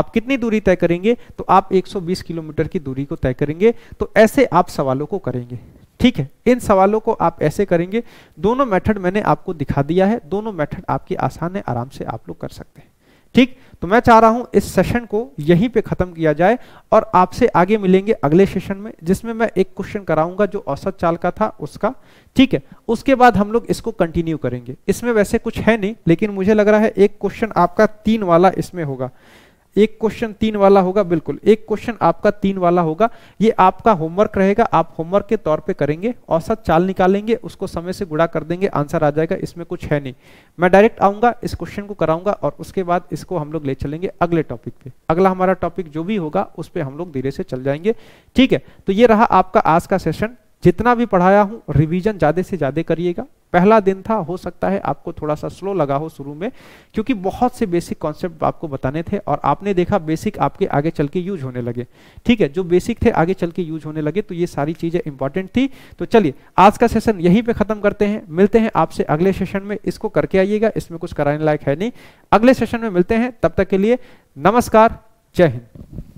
आप कितनी दूरी तय करेंगे तो आप 120 किलोमीटर की दूरी को तय करेंगे तो ऐसे आप सवालों को करेंगे ठीक है इन सवालों को आप ऐसे करेंगे दोनों मेथड मैंने आपको दिखा दिया है दोनों मेथड आपकी आसान है आराम से आप लोग कर सकते हैं ठीक तो मैं चाह रहा हूं इस सेशन को यहीं पे खत्म किया जाए और आपसे आगे मिलेंगे अगले सेशन में जिसमें मैं एक क्वेश्चन कराऊंगा जो औसत चाल का था उसका ठीक है उसके बाद हम लोग इसको कंटिन्यू करेंगे इसमें वैसे कुछ है नहीं लेकिन मुझे लग रहा है एक क्वेश्चन आपका तीन वाला इसमें होगा एक क्वेश्चन तीन वाला होगा बिल्कुल एक क्वेश्चन आपका तीन वाला होगा ये आपका होमवर्क रहेगा आप होमवर्क के तौर पे करेंगे औसत चाल निकालेंगे उसको समय से गुड़ा कर देंगे आंसर आ जाएगा इसमें कुछ है नहीं मैं डायरेक्ट आऊंगा इस क्वेश्चन को कराऊंगा और उसके बाद इसको हम लोग ले चलेंगे अगले टॉपिक पे अगला हमारा टॉपिक जो भी होगा उस पर हम लोग धीरे से चल जाएंगे ठीक है तो ये रहा आपका आज का सेशन जितना भी पढ़ाया हूं रिवीजन ज़्यादा से ज़्यादा करिएगा पहला दिन था हो सकता है आपको थोड़ा सा स्लो लगा हो शुरू में क्योंकि बहुत से बेसिक कॉन्सेप्ट आपको बताने थे और आपने देखा बेसिक आपके आगे चल के यूज होने लगे ठीक है जो बेसिक थे आगे चल के यूज होने लगे तो ये सारी चीज़ें इंपॉर्टेंट थी तो चलिए आज का सेशन यहीं पे ख़त्म करते हैं मिलते हैं आपसे अगले सेशन में इसको करके आइएगा इसमें कुछ कराने लायक है नहीं अगले सेशन में मिलते हैं तब तक के लिए नमस्कार जय हिंद